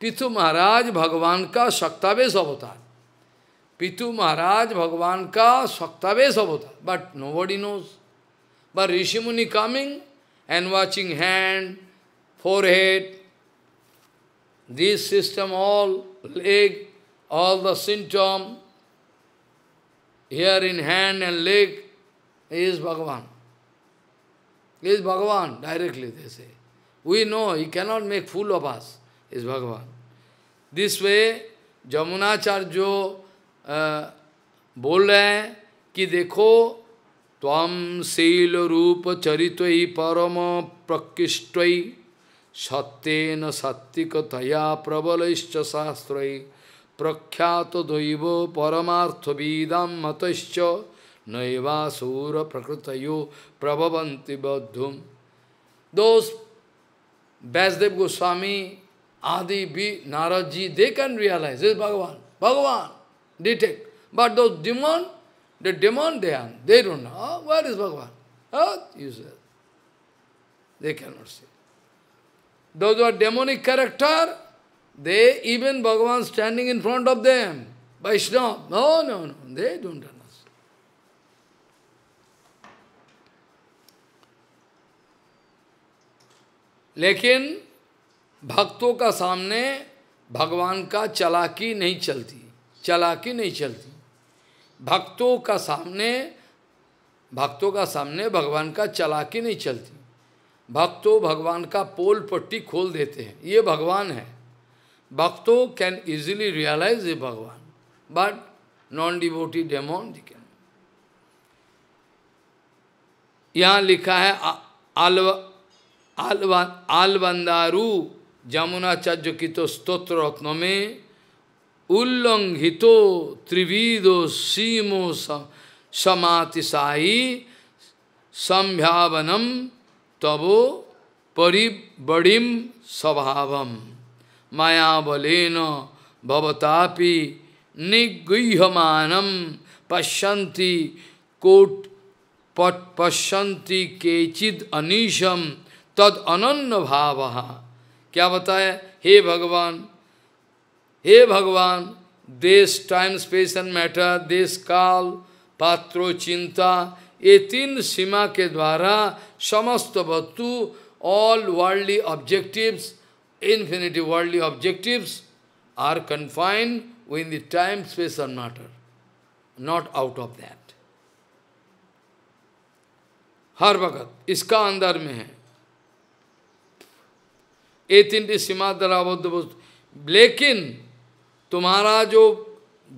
Speaker 1: पितु महाराज भगवान का शक्तावेश अवतार पितु महाराज भगवान का शक्तावेश अवतार but nobody knows but rishi muni coming and watching hand forehead this system all leg all the system Here in hand and leg is Bhagavan. He Is Bhagavan, directly they say. We know he cannot make fool of us, he is Bhagavan. This way, Jamunacharya uh, बोल रहे हैं कि देखो त्वम शैल रूप चरित परम प्रकृष्ट सत्य न सात्विकतया प्रख्यात दैव परमार्थविदम मतश्च नैवासूर प्रकृतयो प्रभवंति बद्धुम Those Vasudev Goswami, Adi, B, Naraji, they can realize this is Bhagavan. Bhagavan, detect. But those demon, the demon they are, they don't know. Oh, where is Bhagavan? Oh, said. They cannot see. Those who are demonic character, They, even Bhagavan standing in front of them, Vaishnava, no, no, no, they don't understand. लेकिन भक्तों का सामने भगवान का चलाकी नहीं चलती चलाकी नहीं चलती भक्तों का सामने भक्तों का सामने भगवान का चलाकी नहीं चलती भक्तों भगवान का पोल पट्टी खोल देते हैं ये भगवान है Bhakto can easily realize the Bhagavan, but non-devotee demon, they can. यहाँ लिखा है आलव आलवा आलवंदारू जमुनाचार्य की स्त्रोत्र रत्न में उल्लंघितो त्रिविदो सीमो समातिशाही संभ्यावनम तबो परिबड़िम स्वभावम माया बलेन भवतापी निगृहमानम पश्यन्ति कोट पट पश्यन्ति केचिद अनिशम तद अनन्न भाव क्या बताया हे भगवान हे भगवान देश टाइम स्पेस एंड मैटर देश काल पात्रो चिंता ये तीन सीमा के द्वारा समस्त वस्तु all worldly objectives infinity worldly objectives are confined within the time, space and matter, not out of that. हर वक्त इसका अंदर में है ये तीन सीमा दराबद्ध वस्तु लेकिन तुम्हारा जो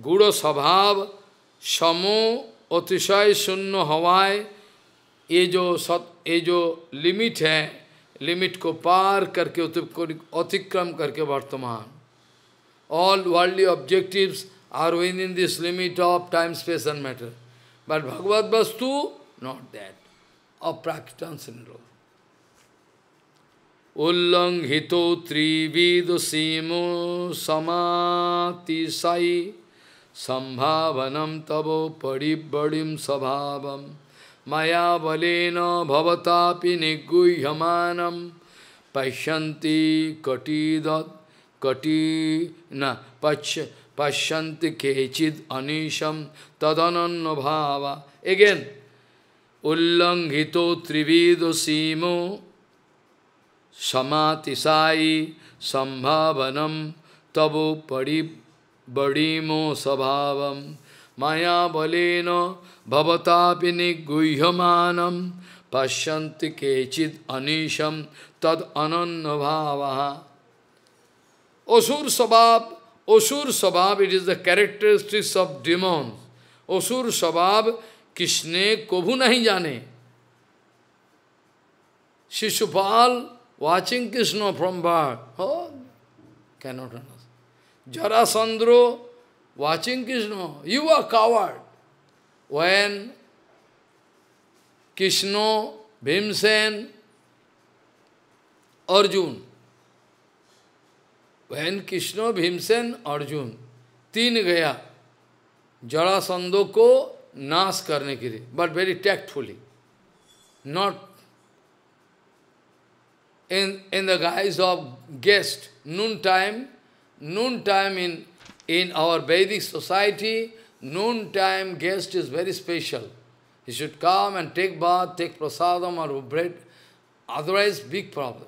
Speaker 1: गुड़ स्वभाव समो अतिशय शून्य हवाए ये जो सत ये जो लिमिट है लिमिट को पार करके अतिक्रम करके वर्तमान all worldly objectives are within this limit of time space and matter but भगवत वस्तु नॉट दैट अप्राकृतन सिंड्रोम त्रिविद सीमो समातिशाई संभावनम तवो बड़ी स्वभावम maya balena bhavatapi niguhyamanam pashyanti katidat kati na pach pashyanti kechid anisham tadananno bhava. Again, ullanghito trivido simo samati sai sambhavanam tavo paribadimo sabhavam माया बलेन भवतापि निगुह्यमानम पश्यन्ति केचिद अनिशम तद अनन्न भाव असुर स्वभाव असुर स्वभाव it is the characteristics of demon असुर स्वभाव किसने कभु नहीं जाने Shishupal watching Krishna from birth. हो कैनोट जरा Jarasandro watching Krishna, you are coward. When Krishna, Bhimsen, Arjun, when Krishna, Bhimsen, Arjun, तीन गया जड़ासंधों को Nas करने के लिए but very tactfully not in in the guise of guest noon time noon time in In our Vedic society, noontime guest is very special. He should come and take bath, take prasadam or bread, otherwise big problem.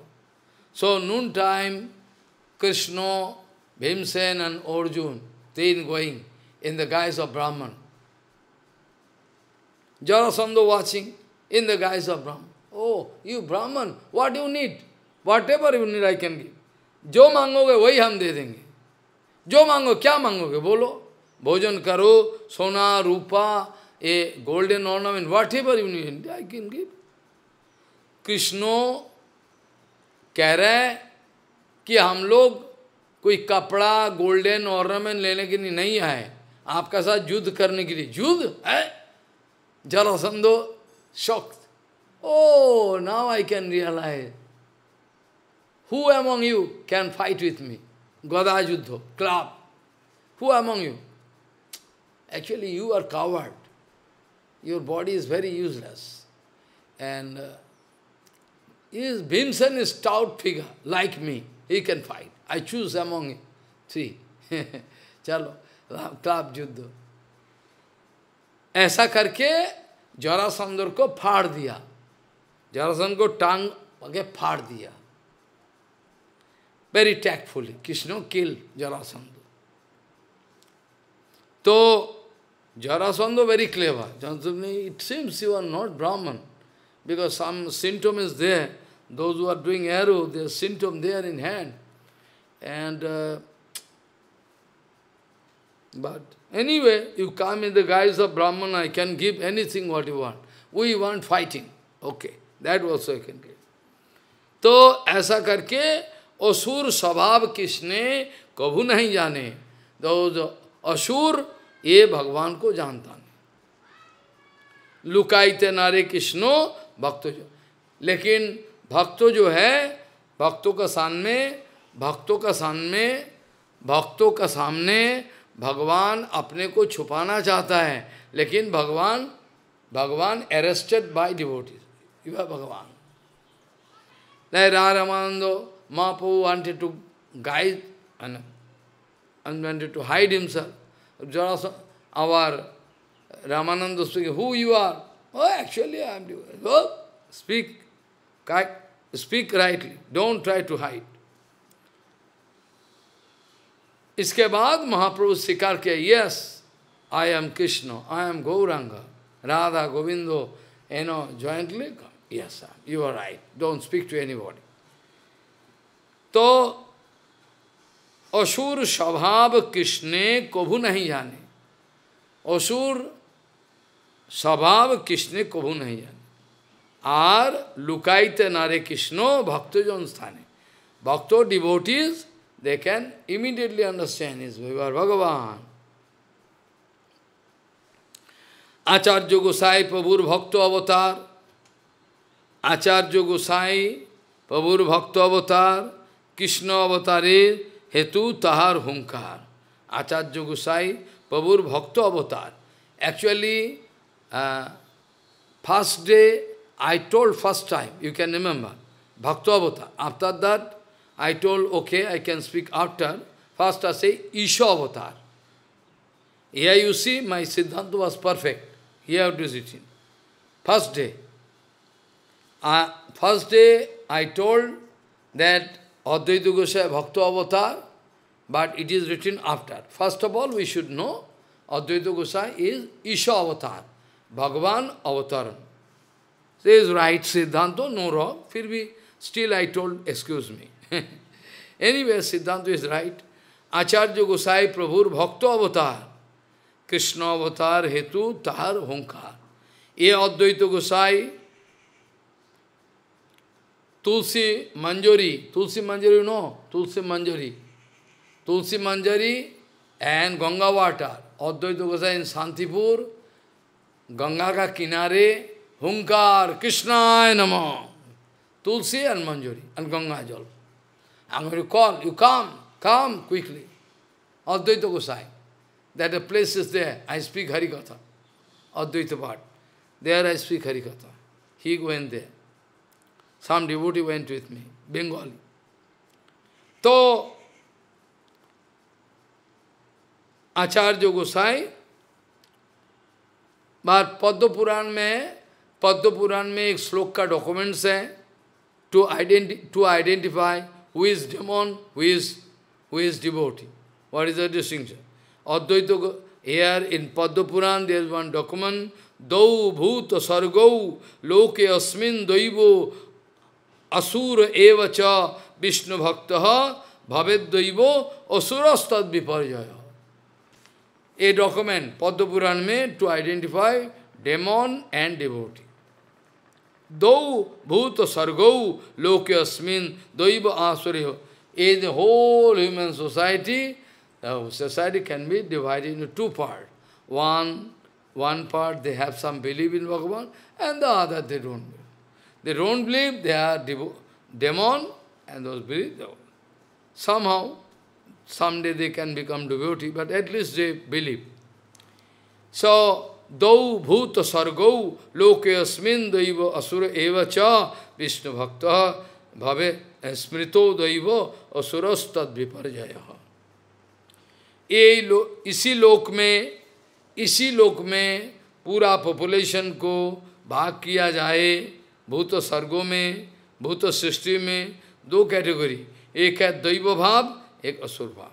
Speaker 1: So noontime, Krishna, Bhimsen and Arjun, they are going in the guise of Brahman. Jarasandha watching in the guise of Brahman. Oh, you Brahman, what do you need? Whatever you need I can give. Jo mangoge, wahi ham de denge. जो मांगो क्या मांगोगे बोलो भोजन करो सोना रूपा a golden ornament whatever you need I can give कृष्णो कह रहे कि हम लोग कोई कपड़ा गोल्डन ऑर्नामेंट लेने के लिए नहीं आए आपका साथ युद्ध करने के लिए युद्ध है जरासंदो शौक oh now I can realize who among you can fight with me गदा युद्ध club who among you actually you are coward your body is very useless and is Bhimsen is stout figure like me he can fight I choose among three चलो क्लाब युद्ध ऐसा करके जरासंदर को फाड़ दिया जरासंद को टांग फाड़ दिया very tactfully. Krishna killed Jarasandha. So, Jarasandha very clever. Jarasandha, it seems you are not Brahman, because some symptom is there. Those who are doing arrow, their symptom there in hand. And, uh, but anyway, you come in the guise of Brahman, I can give anything what you want. We want fighting. Okay, that also I can give. तो ऐसा करके असुर स्वभाव किसने कभू नहीं जाने दो तो असुर ये भगवान को जानता नहीं लुकाई नारे कृष्णो भक्त जो लेकिन भक्त जो है भक्तों का सामने भक्तों का सामने भक्तों का सामने भगवान अपने को छुपाना चाहता है लेकिन भगवान भगवान अरेस्टेड बाय डिवोटी भगवान नहीं रामानंदो Mahaprabhu wanted to guide and, and wanted to hide himself. Jarasa, our Ramananda speaking, who you are? Oh, actually I am doing devotee. Oh, speak, speak rightly. Don't try to hide. Iske baad Mahaprabhu sikar ke, yes, I am Krishna, I am Gauranga, Radha, Govindo, you know, jointly, yes, sir, you are right. Don't speak to anybody. तो असुर स्वभाव कृष्ण कभू नहीं जाने असुर स्वभाव कृष्ण कभू नहीं जाने আর লুকাইতে নারে কৃষ্ণ ভক্তজন স্থানে ভক্ত devotees they can immediately understand is ভগবান আচার্য গোসাই প্রভুর ভক্ত অবতার আচার্য গোসাই প্রভুর ভক্ত অবতার কৃষ্ণ অবতারের হেতু তাহার হুঙ্কার আচার্য গোসাই প্রভুর ভক্ত অবতার actually first day I told first time, you can remember, Bhakta Avatar. After that, I told, okay, I can speak after. First I say, Isha Avatar. Here you see, my Siddhanta was perfect. Here it is written. First day. Uh, first day, I told that Advaita Gosai Bhakta Avatar, but it is written after. First of all, we should know Advaita Gosai is Isha Avatar, Bhagavan Avataran. There is right Siddhanta, no wrong. Fir still I told, excuse me. anyway, Siddhanta is right. Acharya Gosai Prabhur Bhakta Avatar, Krishna Avatar Hetu Tahar Hunkar. ये अद्वैत गोसाई Tulsi Manjari, Tulsi Manjari, you know, Tulsi Manjari. Tulsi Manjari and Ganga water. Advaita Gosai in Santipur, Ganga ka kinare, Hunkar, Krishna Namo. Tulsi and Manjari and Ganga Jal. I'm going to call, you come, come quickly. Advaita Gosai. That the place is there. I speak Harikatha. Advaita Bhat. There I speak Harikatha. He went there. Some devotee went with me, Bengali. So, Acharya Gosai, but Paddha Puran में Paddha Puran में एक sloka का documents to, identi to identify who is demon, who is, who is devotee. What is the distinction? Advaita, here in Paddha Puran there is one document dau bhuta sargau loke asmin daivo asura evacha Vishnu bhaktaha asura asurastad viparjaya. A document, Padma Puran made to identify demon and devotee. Though bhuta sargau lokyasmin daiva asuriho. In the whole human society, the society can be divided into two parts. One, one part they have some belief in Bhagavan, and the other they don't. They don't believe they are demon and those believe. they are. Somehow, someday they can become devotee, but at least they believe. So, दौ भूत सर्गौ लोकेस्मिन दैव असुर एव च विष्णु भक्त भवे स्मृतो दैव असुरस्तद विपर्जय ये लो, इसी लोक में इसी लोक में पूरा पॉपुलेशन को भाग किया जाए भूत स्वर्गों में भूत सृष्टि में दो कैटेगरी एक है दैव भाव एक असुर भाव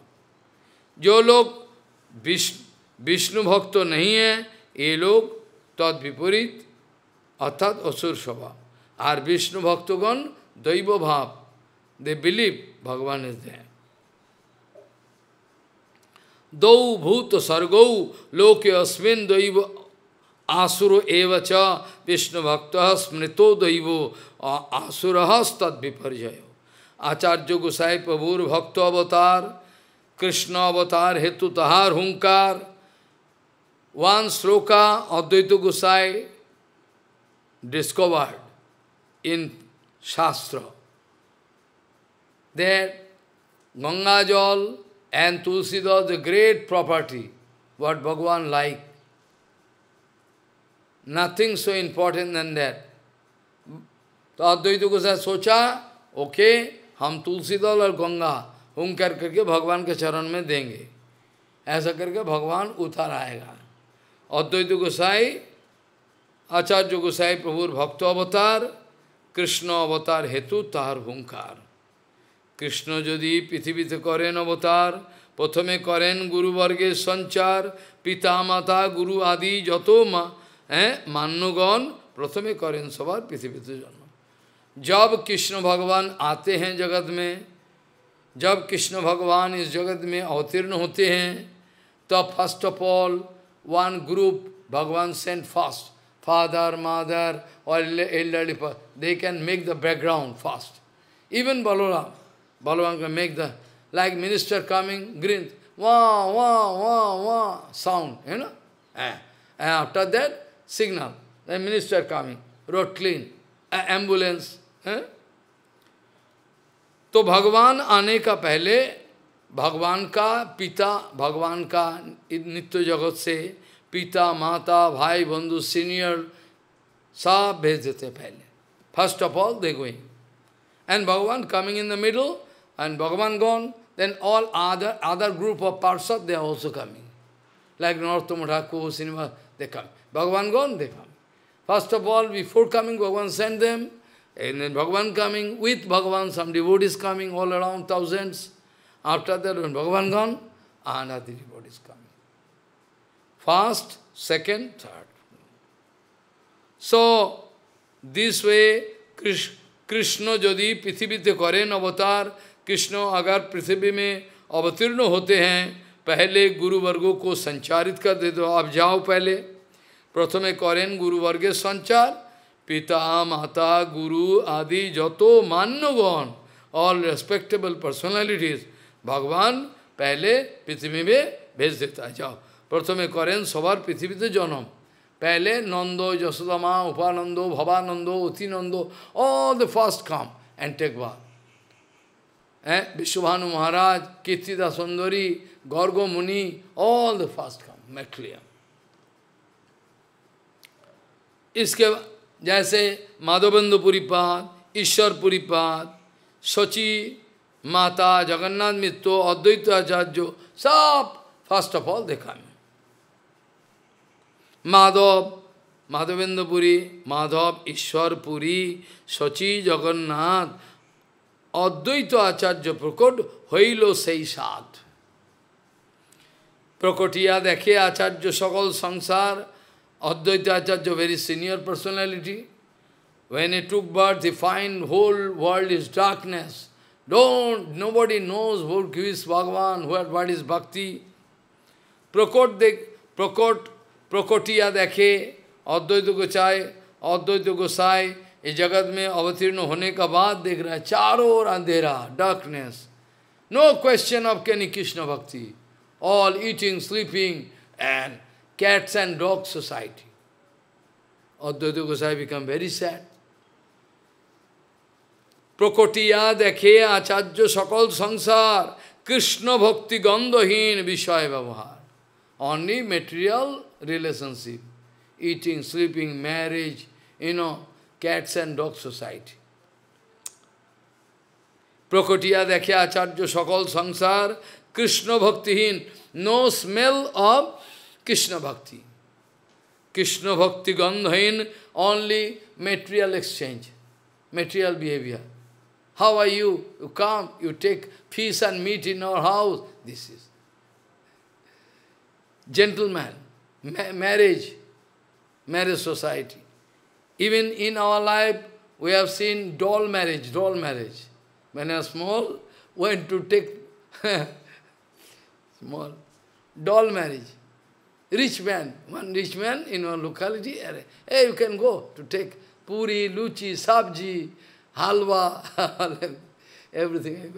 Speaker 1: जो लोग विष्णु भक्त तो नहीं है ये लोग तद विपरीत अर्थात असुर स्वभाव और विष्णु भक्तगण दैव भाव दे बिलीव भगवान इज दे दौ भूत स्वर्गौ लोके अस्विन दैव आसुर evacha विष्णु भक्त स्मृतो दैव आसुर तद विपर्जय आचार्य गोसाई प्रभुर भक्त अवतार कृष्ण अवतार one sloka Advaita Gosai discovered in Shastra that Gangajal and Tulsi the great property what Bhagavan like. nothing so important than that. तो अद्वैत को साथ सोचा ओके हम तुलसी दल और गंगा हुम कर करके भगवान के चरण में देंगे ऐसा करके भगवान उतर आएगा अद्वैत गोसाई आचार्य गोसाई प्रभुर भक्त अवतार কৃষ্ণ অবতার হেতু তাহার হুঙ্কার কৃষ্ণ যদি পৃথিবীতে করেন অবতার প্রথমে করেন গুরুবর্গের সঞ্চার পিতা মাতা গুরু আদি যত মা हैं मान्यगण प्रथम करें सवार पृथ्वी से तो जन्म जब कृष्ण भगवान आते हैं जगत में जब कृष्ण भगवान इस जगत में अवतीर्ण होते हैं तब first of all one group Bhagavan sent fast father mother और elderly they can make the background fast even Balaram Balaram का make the like minister coming green वाह वाह वाह वाह साउंड है ना आफ्टर हाँ। That signal. The minister coming, road clean, ambulance. So, Bhagavan aane ka pehle, Bhagavan ka pita, Bhagavan ka nitya jagat pita, mata, bhai, bandhu, senior, saab bhej dete First of all, they going. And Bhagavan coming in the middle, and Bhagavan gone, then all other, other group of parsad, they are also coming. Like North Tumadhaku, Sinema, they come. Bhagavan gone, they come. First of all, before coming, Bhagavan sent them, and then Bhagavan coming, with Bhagavan, some devotees coming, all around thousands. After that, when Bhagavan gone, another devotee is coming. First, second, third. So, this way, Krishna jodi prithibite करें अवतार Krishna agar पृथ्वी में अवतीर्ण होते हैं पहले गुरु वर्गों को संचारित कर दे दो आप जाओ पहले প্রথমে করেন গুরুবর্গের সঞ্চার পিতা মাতা গুরু আদি যত মান্যগণ ऑल रेस्पेक्टेबल पर्सनालिटीज भगवान पहले पृथ्वी में भेज देता है जाओ प्रथम करें सवार पृथ्वी तो जन्म पहले नंदो यशोदमा उपानंदो भवानंदो उतिनंदो all the first come and take bar eh? Vishwabhanu Maharaj Kirtida Sundari गौरगो मुनि ऑल द फर्स्ट कम मैक्लियम इसके जैसे माधवेंद्र पुरीपाद ईश्वर पुरीपाद शची माता जगन्नाथ मित्र अद्वैत आचार्य सब फर्स्ट ऑफ ऑल देखा मैं माधव মাধবেন্দ্রপুরী মাধব ঈশ্বরপুরী শচী জগন্নাথ অদ্বৈত আচার্য প্রকট হইল সেই সাধ প্রকটিয়া দেখে আচার্য সকল সংসার Advaita Acharya, very senior personality, when he took birth, he find whole world is darkness. Don't, nobody knows who is Bhagavan, who, what is bhakti. Prakot, de, prakot, prakotiya dekhe, Advaita Gochai, Advaita Gosai, इस जगत में अवतीर्ण होने का बाद देख रहा है चारों ओर अंधेरा डार्कनेस नो क्वेश्चन ऑफ कैनी Krishna bhakti all eating sleeping and cats and dogs society. Advaita Gosai become very sad. Prokotiya dekhe acharya sakal sansar, Krishna bhakti gandhahin vishaya bhavahar. Only material relationship, eating, sleeping, marriage, you know, cats and dogs society. Prokotiya dekhe acharya sakal sansar, Krishna bhaktihin, no smell of Krishna Bhakti. Krishna Bhakti Gandhain, only material exchange, material behavior. How are you? You come, you take fish and meat in our house. This is. Gentleman, ma marriage, marriage society. Even in our life, we have seen doll marriage, doll marriage. When I was small, went to take small doll marriage rich man, one rich man in one locality, hey, you can go to take puri, luchi, sabji, halwa, everything.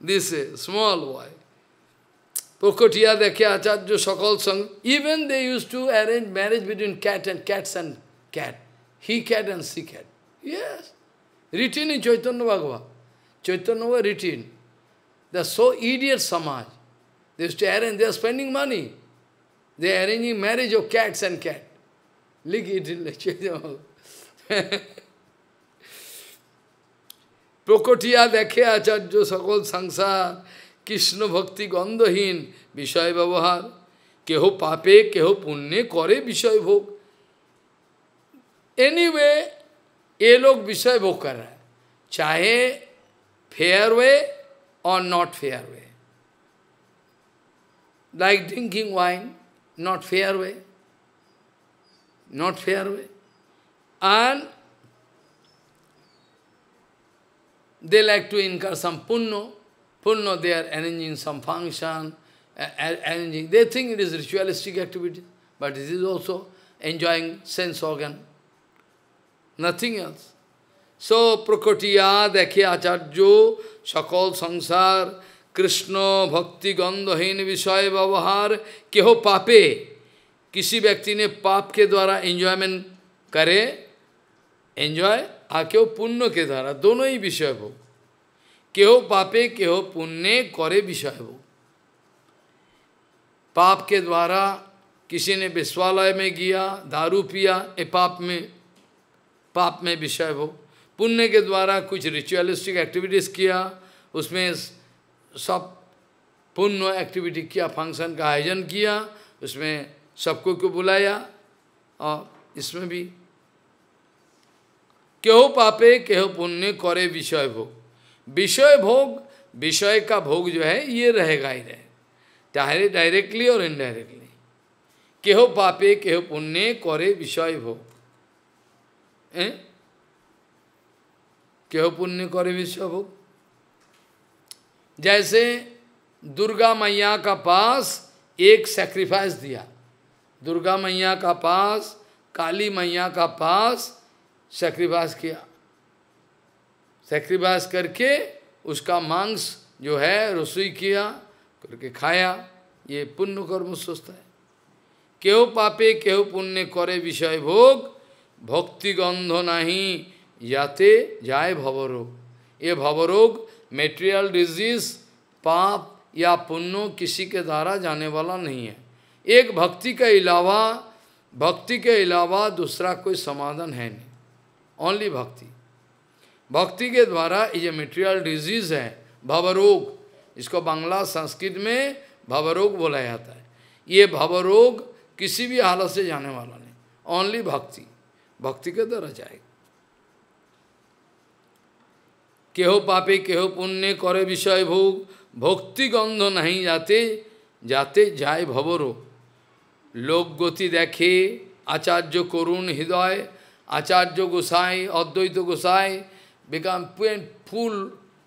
Speaker 1: This is small boy. Pokotia, Dekya, Acharya, Sakal Sang, even they used to arrange marriage between cat and cats and cat. He cat and she cat. Yes. Written in Chaitanya Bhagava. Chaitanya Bhagava written. They are so idiot samaj. They used to arrange, they are spending money. They are arranging marriage of cats and cat. Lick it in the প্রকটিয়া দেখে আচার্য সকল সংসার কৃষ্ণ ভক্তি গন্ধহীন বিষয় ব্যবহার কেহ পাপে কেহ পুণ্যে করে বিষয় ভোগ एनीवे anyway, ये लोग विषय भोग कर रहे हैं चाहे फेयर वे और not fair way like drinking wine not fair way. Not fair way. And they like to incur some punno. Punno, they are arranging some function, arranging. They think it is ritualistic activity, but it is also enjoying sense organ. Nothing else. So, prakatiya, dekhe acharjo, shakal sangsar, Krishna भक्ति गंधहीन विषय व्यवहार केहो पापे किसी व्यक्ति ने पाप के द्वारा एंजॉयमेंट करे एंजॉय आ केहो पुण्य के द्वारा दोनों ही विषय भोग केहो पापे केहो पुण्य करे विषय भोग पाप के द्वारा किसी ने विश्वालय में गया दारू पिया ए पाप में पाप में विषय भोग पुण्य के द्वारा कुछ रिचुअलिस्टिक एक्टिविटीज़ किया उसमें सब पुण्य एक्टिविटी किया फंक्शन का आयोजन किया उसमें सबको को बुलाया और इसमें भी केहो पापे केहो पुण्य करे विषय भोग विषय भोग विषय का भोग जो है ये रहेगा ही रहे चाहे डायरेक्टली और इनडायरेक्टली केहो पापे केहो पुण्य करे विषय भोग केहो पुण्य करे विषय भोग जैसे दुर्गा मैया का पास एक सेक्रीफाइस दिया दुर्गा मैया का पास काली मैया का पास सेक्रीफाइस किया सेक्रीफाइस करके उसका मांस जो है रसोई किया करके खाया ये पुण्य कर्म स्वस्थ है केहो पापे केहो पुण्य करे विषय भोग भक्ति गंध नहीं जाते जाए भवरोग ये भवरोग मेटेरियल डिजीज पाप या पुण्यों किसी के द्वारा जाने वाला नहीं है एक भक्ति के अलावा भक्ति के अलावा दूसरा कोई समाधान है नहीं ओनली भक्ति भक्ति के द्वारा ये मेटेरियल डिजीज है भवरोग इसको बांग्ला संस्कृत में भवरोग बोला जाता है ये भवरोग किसी भी हालत से जाने वाला नहीं ओनली भक्ति भक्ति के द्वारा जाएगा কেহ পাপে কেহ পুণ্যে করে বিষয় ভোগ ভক্তিগন্ধ নাহি যাতে যাতে যায় ভবর লোকগতি দেখে আচার্য করুণ হৃদয় আচার্য গোসাই অদ্বৈত গোসাই become pen full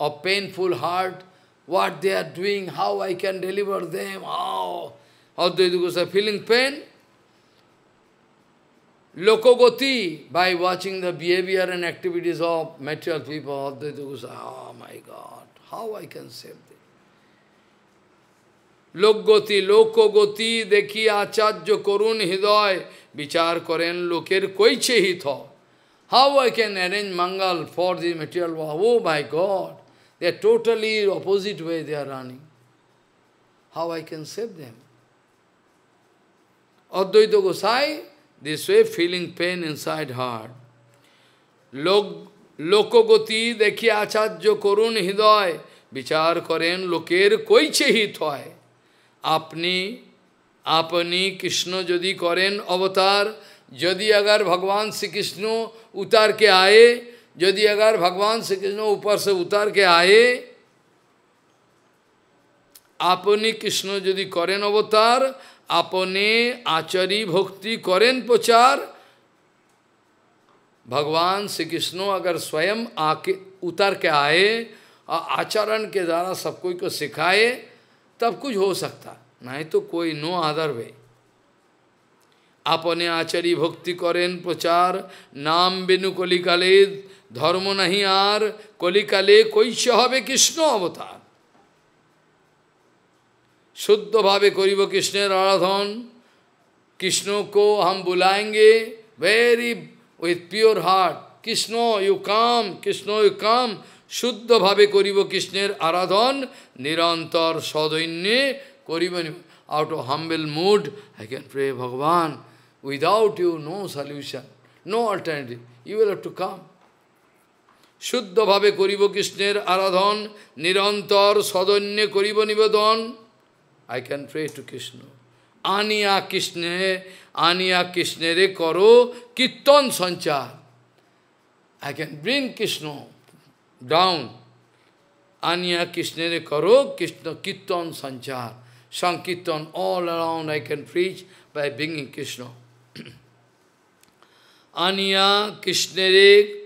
Speaker 1: O painful heart what they are doing how I can deliver them হাও অদ্বৈত গোসাই feeling pen Lokogoti by watching the behavior and activities of material people, of the Dusa. Oh my God, how I can save them? Lokogoti, Lokogoti, Deki Acharya Korun Hidoy, Bichar Koren Loker Koiche Hito. How I can arrange Mangal for the material world? Oh my God, they are totally opposite way they are running. How I can save them? Advaita Gosai, This way, feeling pain inside heart. Lok, lokogoti dekhi acharya korun hidoy, vichar karen loker koiche hit hoy. Apni, apni Krishna jodi karen avatar, यदि अगर भगवान श्री कृष्ण उतार के आए यदि अगर भगवान श्री कृष्ण ऊपर से उतार के आए আপনি কৃষ্ণ যদি করেন অবতার अपने आचरी भक्ति करें प्रचार भगवान श्री कृष्ण अगर स्वयं आके उतर के आए और आचरण के द्वारा सब कोई को सिखाए तब कुछ हो सकता नहीं तो कोई नो आदर वे अपने आचरी भक्ति करें प्रचार नाम बिनु कलिकाले धर्म नहीं आर कलिकाले कोई चहबे कृष्ण अवतार শুদ্ধভাবে করিব কৃষ্ণের আরাধন कृष्णों को हम बुलाएंगे very with pure Krishna you come Krishna you come শুদ্ধভাবে করিব কৃষ্ণের আরাধন নিরন্তর সদৈন্যে করিব out of humble mood I can pray Bhagavan without you no solution no alternative you will to come শুদ্ধভাবে করিব কৃষ্ণের আরাধন নিরন্তর সদৈন্যে করিব নিবেদন I can pray to Krishna. Aniya Krishna, Aniya Krishna re karo kittan sanchar. I can bring Krishna down. Aniya Krishna re karo Krishna kittan sanchar. Sankirtan all around I can preach by bringing Krishna. Aniya Krishna re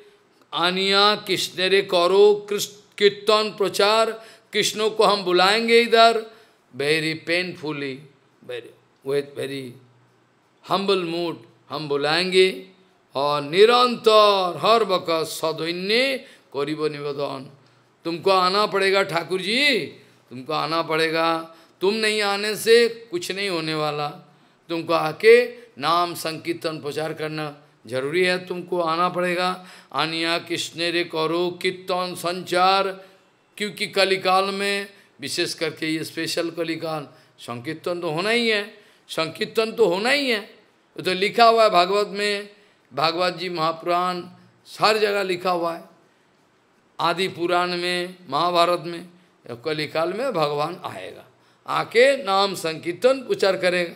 Speaker 1: Aniya Krishna re karo Krishna कीर्तन प्रचार कृष्णों को हम बुलाएंगे idhar. very painfully, very, with very humble mood, humbulangi, और निरंतर हर वक्त सदैन्य करीब निवेदन तुमको आना पड़ेगा ठाकुर जी तुमको आना पड़ेगा तुम नहीं आने से कुछ नहीं होने वाला तुमको आके नाम संकीर्तन प्रचार करना जरूरी है तुमको आना पड़ेगा आनिया कृष्ण रे करो कीर्तन संचार क्योंकि कलिकाल में विशेष करके ये स्पेशल को संकीर्तन तो होना ही है संकीर्तन तो होना ही है वो तो लिखा हुआ है भागवत में भागवत जी महापुराण हर जगह लिखा हुआ है आदि पुराण में महाभारत में कलिकाल में भगवान आएगा आके नाम संकीर्तन उच्चार करेगा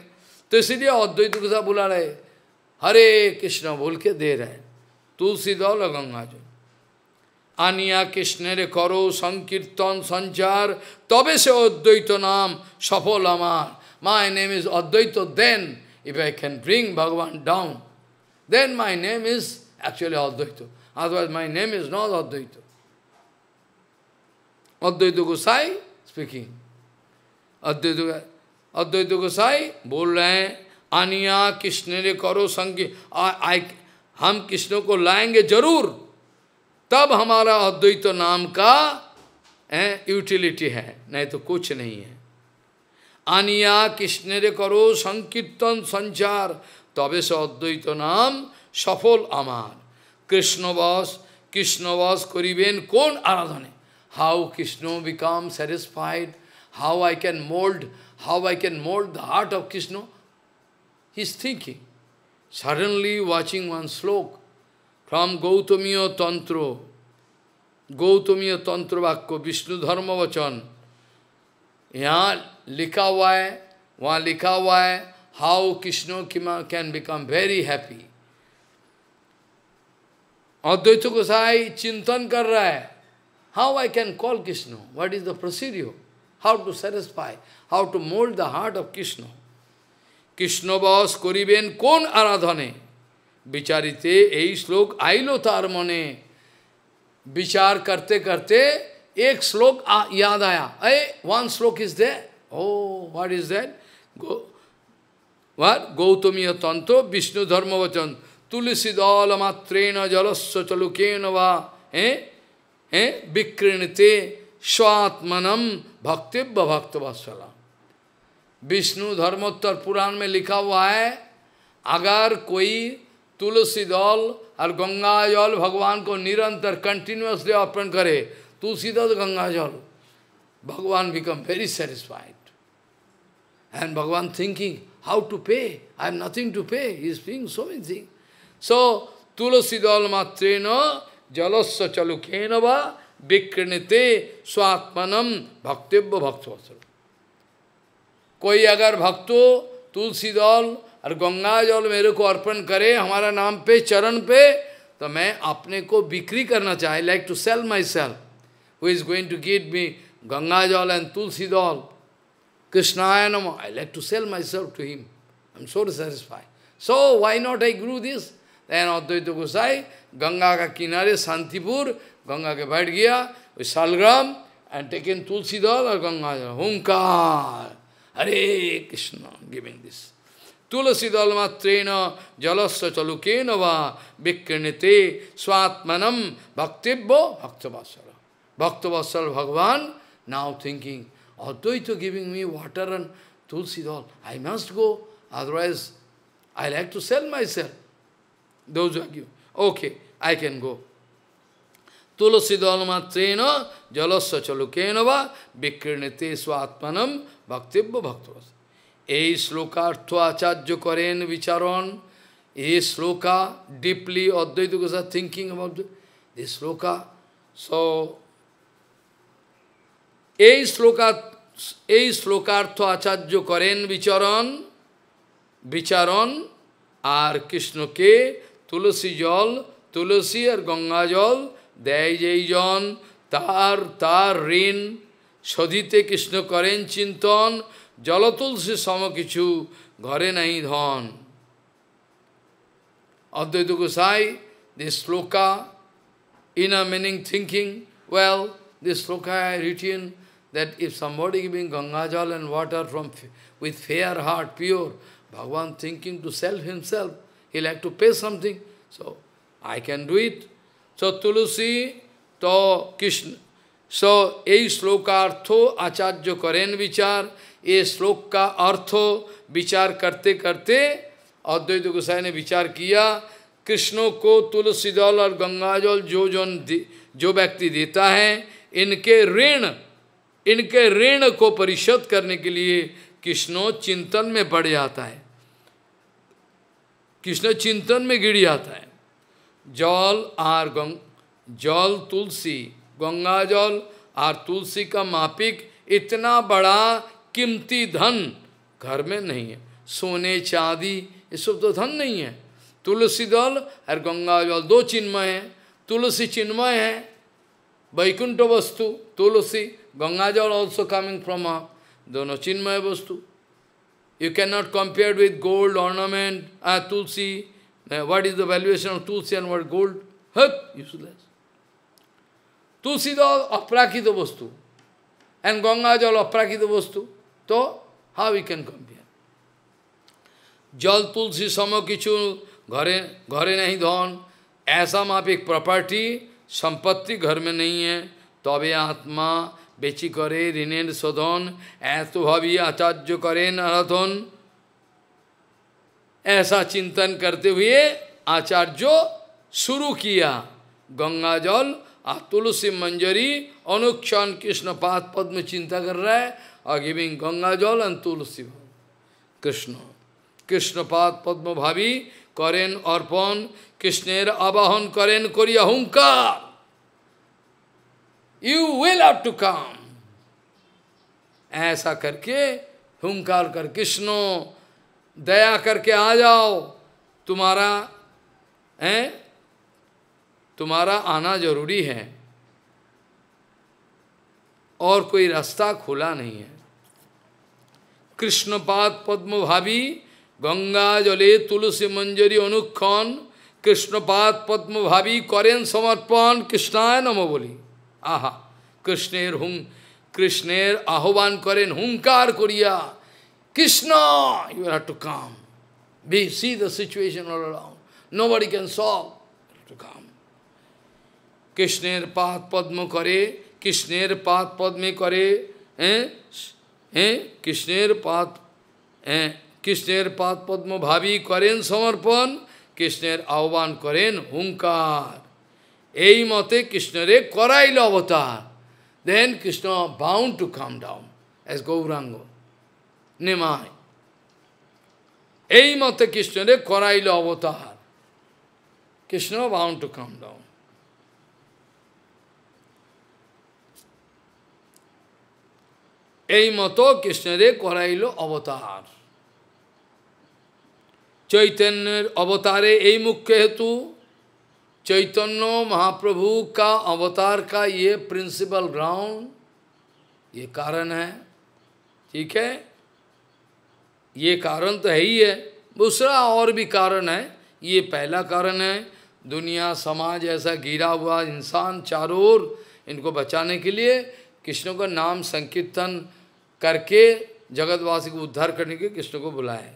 Speaker 1: तो इसीलिए अद्वैत गुस्सा बुला रहे हरे कृष्ण बोल के दे रहे तुलसी दौल गंगा जो आनिया कृष्ण रे करो संकीर्तन संचार तबे से अद्वैत नाम सफल अमार my name is Advaita then if I can bring Bhagavan down then my name is actually Advaita otherwise my name is not Advaita Advaita Gosai speaking Advaita Advaita Gosai बोल रहे हैं आनिया कृष्ण रे करो संकीर्त हम कृष्ण को लाएंगे जरूर तब हमारा अद्वैत नाम का यूटिलिटी है नहीं तो कुछ नहीं है आनिया कृष्ण रे करो संकीर्तन संचार तबे से अद्वैत नाम सफल अमार कृष्णवश कृष्णवश करीबेन कौन आराधने how Krishna become satisfied how I can mold how I can mold the heart of Krishna he thinking suddenly watching one shloka from Gautamiya तंत्र Gautamiya तंत्र वाक्य विष्णु धर्म वचन यहाँ लिखा हुआ है वहाँ लिखा हुआ है how Krishna can become very happy Advaita Gosai चिंतन कर रहा है how I can call Krishna what is the procedure how to satisfy how to mould the heart of Krishna Krishna बस করিবেন कौन आराधने विचारिते यही श्लोक आइलो तार मने विचार करते करते एक श्लोक याद आया अरे one shloka is there oh what is that गो वर गौतमीय तंत्र विष्णु धर्म वचन तुलसी दौल मात्रेण जलस्व चलुकेन वा हे हे विकृणते स्वात्मनम भक्ति भक्त वत्सला विष्णु धर्मोत्तर पुराण में लिखा हुआ है अगर कोई तुलसी दल और गंगा जल भगवान को निरंतर कंटिन्यूसली अर्पण करे तुलसीदास गंगा जल भगवान become very satisfied. And Bhagavan thinking, how to pay? I have nothing to pay. He is paying so many things. So, tulasidal matrena jalasya chalukhenava vikrinite swatmanam bhaktivya bhaktvasaram. कोई अगर भक्तो तुलसी दल और गंगा जल मेरे को अर्पण करे हमारा नाम पे चरण पे तो मैं अपने को बिक्री करना चाहे like to sell myself who is going to get me Ganga jal and Tulsi dal कृष्णायन I like to sell myself to him I am so satisfy so why not I grew this an Advaita Gosai Ganga का किनारे शांतिपुर गंगा के बैठ गया सालग्राम एंड टेकिन तुलसी दल और गंगा जल हूंकार Hare Krishna giving this Tulasi dalmatrena jalasya chalukena va vikrinite swatmanam bhaktivbo bhaktavasara. Bhaktavasara Bhagavan now thinking, Advaita giving me water and tulasi dal, I must go, otherwise I'll have to sell myself. Those are you. okay, I can go. Tulasi dalmatrina jalasya chalukena va vikrinite swatmanam bhaktivbo bhaktavasara. এই শ্লোকার্থ আচার্য করেন বিচারণ এই শ্লোকা ডিপলি অদ্বৈত Gosai thinking about this shloka so এই শ্লোকা এই শ্লোকার্থ আচার্য করেন বিচরণ বিচারণ আর কৃষ্ণকে তুলসী জল তুলসী আর গঙ্গা জল দেয় যেই জন তার তার ঋণ সধিতে কৃষ্ণ করেন চিন্তন জলতুলসী সম কিছু ঘরে নাই ধন Advaita Gosai, this sloka, inner meaning thinking, well, this sloka I written that if somebody giving Gangajal and water from with fair heart, pure, Bhagavan thinking to self himself, he'll have to pay something. So, I can do it. So, Tulusi to Krishna. So, ei slokartho acharya karen vichar, ये श्लोक का अर्थ विचार करते करते अद्वैत गोसाई ने विचार किया कृष्णों को तुलसी जल और गंगा जल जो जन जो व्यक्ति देता है इनके ऋण इनके ऋण को परिशोध करने के लिए कृष्णो चिंतन में बढ़ जाता है कृष्ण चिंतन में गिर जाता है जल आर गंग जल तुलसी गंगा जल और तुलसी का मापिक इतना बड़ा कीमती धन घर में नहीं है सोने चांदी ये सब तो धन नहीं है तुलसी दल और गंगा जल दो चिन्मय है तुलसी चिन्मय है वैकुंठ वस्तु तुलसी गंगा जल ऑल्सो कमिंग फ्रॉम आप दोनों चिन्मय वस्तु you can not compare with gold ornament Tulsi what is the valuation of Tulsi and what gold हक यूजलेस तुलसी दल अपराकृत वस्तु एंड गंगा जल अपराकृत वस्तु तो हाउ we कैन कम्पेयर जल तुलसी समय kichu, घरे घरे नहीं धन ऐसा एक प्रॉपर्टी संपत्ति घर में नहीं है तबे आत्मा बेची करे ऋणेन्द्र शोधन ऐसो भवी आचार्य करे नरधन ऐसा चिंतन करते हुए आचार्य शुरू किया गंगा जल तुलसी मंजरी अनुक्षण कृष्ण पाद पद्म चिंता कर रहा है are giving Ganga Jal and Tulsi. Krishna. Krishna Pad Padma Bhavi Karen Arpan Krishner Abahan Karen Korea Hunkar. You will have to come. ऐसा karke hunkar kar Krishna daya karke आ जाओ तुम्हारा है तुम्हारा आना hai. है और कोई रास्ता खुला नहीं है Krishna Pad Padma Bhavi, Ganga Jale Tulusi Manjari Anukhan, Krishna Pad Padma Bhavi, Korean Samarpan, Krishna Namavoli. Aha, Krishna Hung, Krishna Ahuvan Korean Hunkar kuriya Krishna, you have to come. see the situation all around. Nobody can solve. You have to come. Krishna Pad Padma Kare, Krishna Pad Padma Kare, eh? হ্যাঁ কৃষ্ণের পাত হ্যাঁ কৃষ্ণের পাত পদ্মভাবী করেন সমর্পণ কৃষ্ণের আহ্বান করেন হুঙ্কার এই মতে কৃষ্ণরে করাইল অবতার then Krishna bound to come down as Gauranga Nimai এই মতে কৃষ্ণরে করাইল অবতার Krishna bound to come down. এই মতো কৃষ্ণের করাইল अवतार चैतन्य अवतारे यही मुख्य हेतु चैतन्य महाप्रभु का अवतार का ये प्रिंसिपल ग्राउंड ये कारण है ठीक है ये कारण तो है ही है दूसरा और भी कारण है ये पहला कारण है दुनिया समाज ऐसा गिरा हुआ इंसान चारों ओर इनको बचाने के लिए कृष्ण को नाम संकीर्तन करके जगतवासी को उद्धार करने के कृष्ण को बुलाए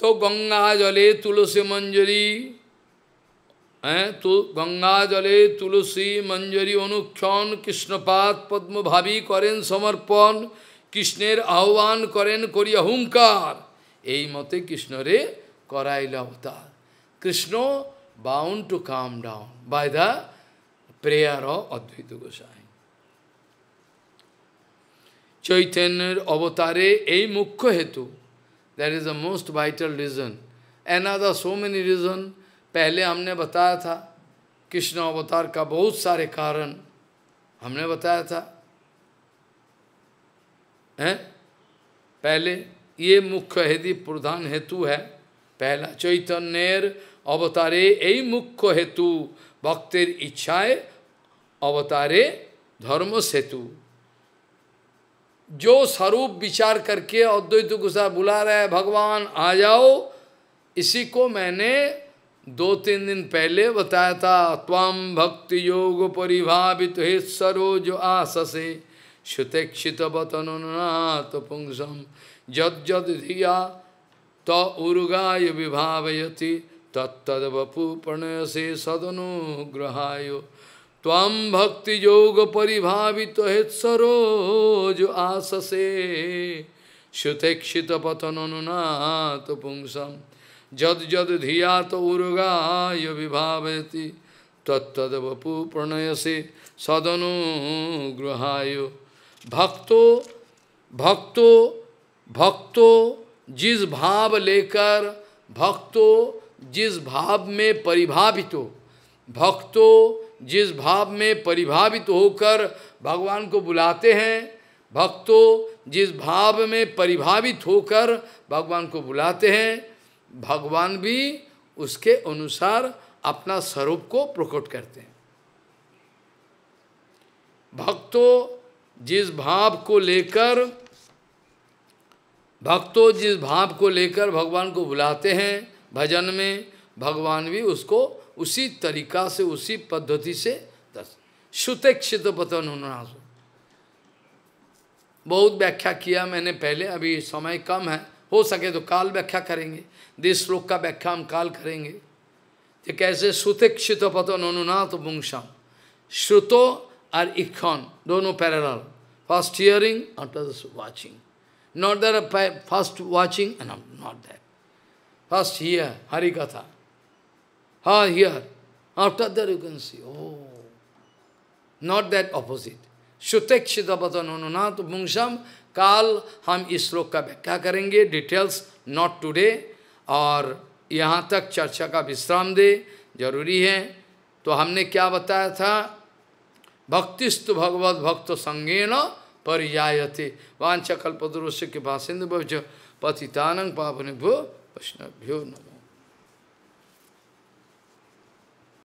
Speaker 1: तो गंगा जले तुलसी मंजरी हैं तो गंगा जले तुलसी मंजरी अनुक्षण कृष्णपात पद्म भावी करें समर्पण कृष्णर आह्वान करें করি অহংকার এই মতে কৃষ্ণরে করাইল Krishna bound to come down by the prayer Advaita অদ্বৈত চৈতন্যের অবতারে এই মুখ্য হেতু that is the most vital reason another so many reason पहले हमने बताया था कृष्ण अवतार का बहुत सारे कारण हमने बताया था हैं पहले ये मुख्य हेदि प्रधान हेतु है पहला चैतन्यर अवतारे यही मुख्य हेतु भक्तर इच्छाए अवतारे धर्म सेतु जो स्वरूप विचार करके अद्वैत गुस्सा बुला रहे भगवान आ जाओ इसी को मैंने दो तीन दिन पहले बताया था त्वाम भक्ति योग परिभावित हे सरो जो सुतेक्षित बतन तो पुंसम जद जद धिया त उर्गाय विभावयति तत्तद वपु प्रणय से ग्रहायो तम भक्ति योग परिभावित तो हित सरोज आससे सुतेक्षित पतन अनुनात तो पुंसम जद जद धिया तो उर्गाय विभावती तत्तद वपु प्रणयसे सदनु गृहायो भक्तो भक्तो भक्तो जिस भाव लेकर भक्तो जिस भाव में परिभावित हो भक्तो जिस भाव में परिभावित होकर भगवान को बुलाते हैं भक्तों जिस भाव में परिभावित होकर भगवान को बुलाते हैं भगवान भी उसके अनुसार अपना स्वरूप को प्रकट करते हैं भक्तों जिस भाव को लेकर भक्तों जिस भाव को लेकर भगवान को बुलाते हैं भजन में भगवान भी उसको उसी तरीका से उसी पद्धति से दस क्षित पतन उन्नास बहुत व्याख्या किया मैंने पहले अभी समय कम है हो सके तो काल व्याख्या करेंगे दिस श्लोक का व्याख्या हम काल करेंगे तो कैसे क्षित पतन अनुनाथ वंशम तो श्रुतो और इखन दोनों parallel first hearing after watching not there first watching not that first hear Hari katha Ah, here. After that you can see, oh, not that opposite. Shutek Shidapata Nonunat Mungsham Kal हम इस श्लोक का व्याख्या करेंगे डिटेल्स नॉट टुडे और यहाँ तक चर्चा का विश्राम दे जरूरी है तो हमने क्या बताया था भक्तिस्तु भगवत भक्त संगे न परिजायते वांछा कल्पद्रोश के पास पतितानंग पापनिभ्यो वैष्णव्यो नम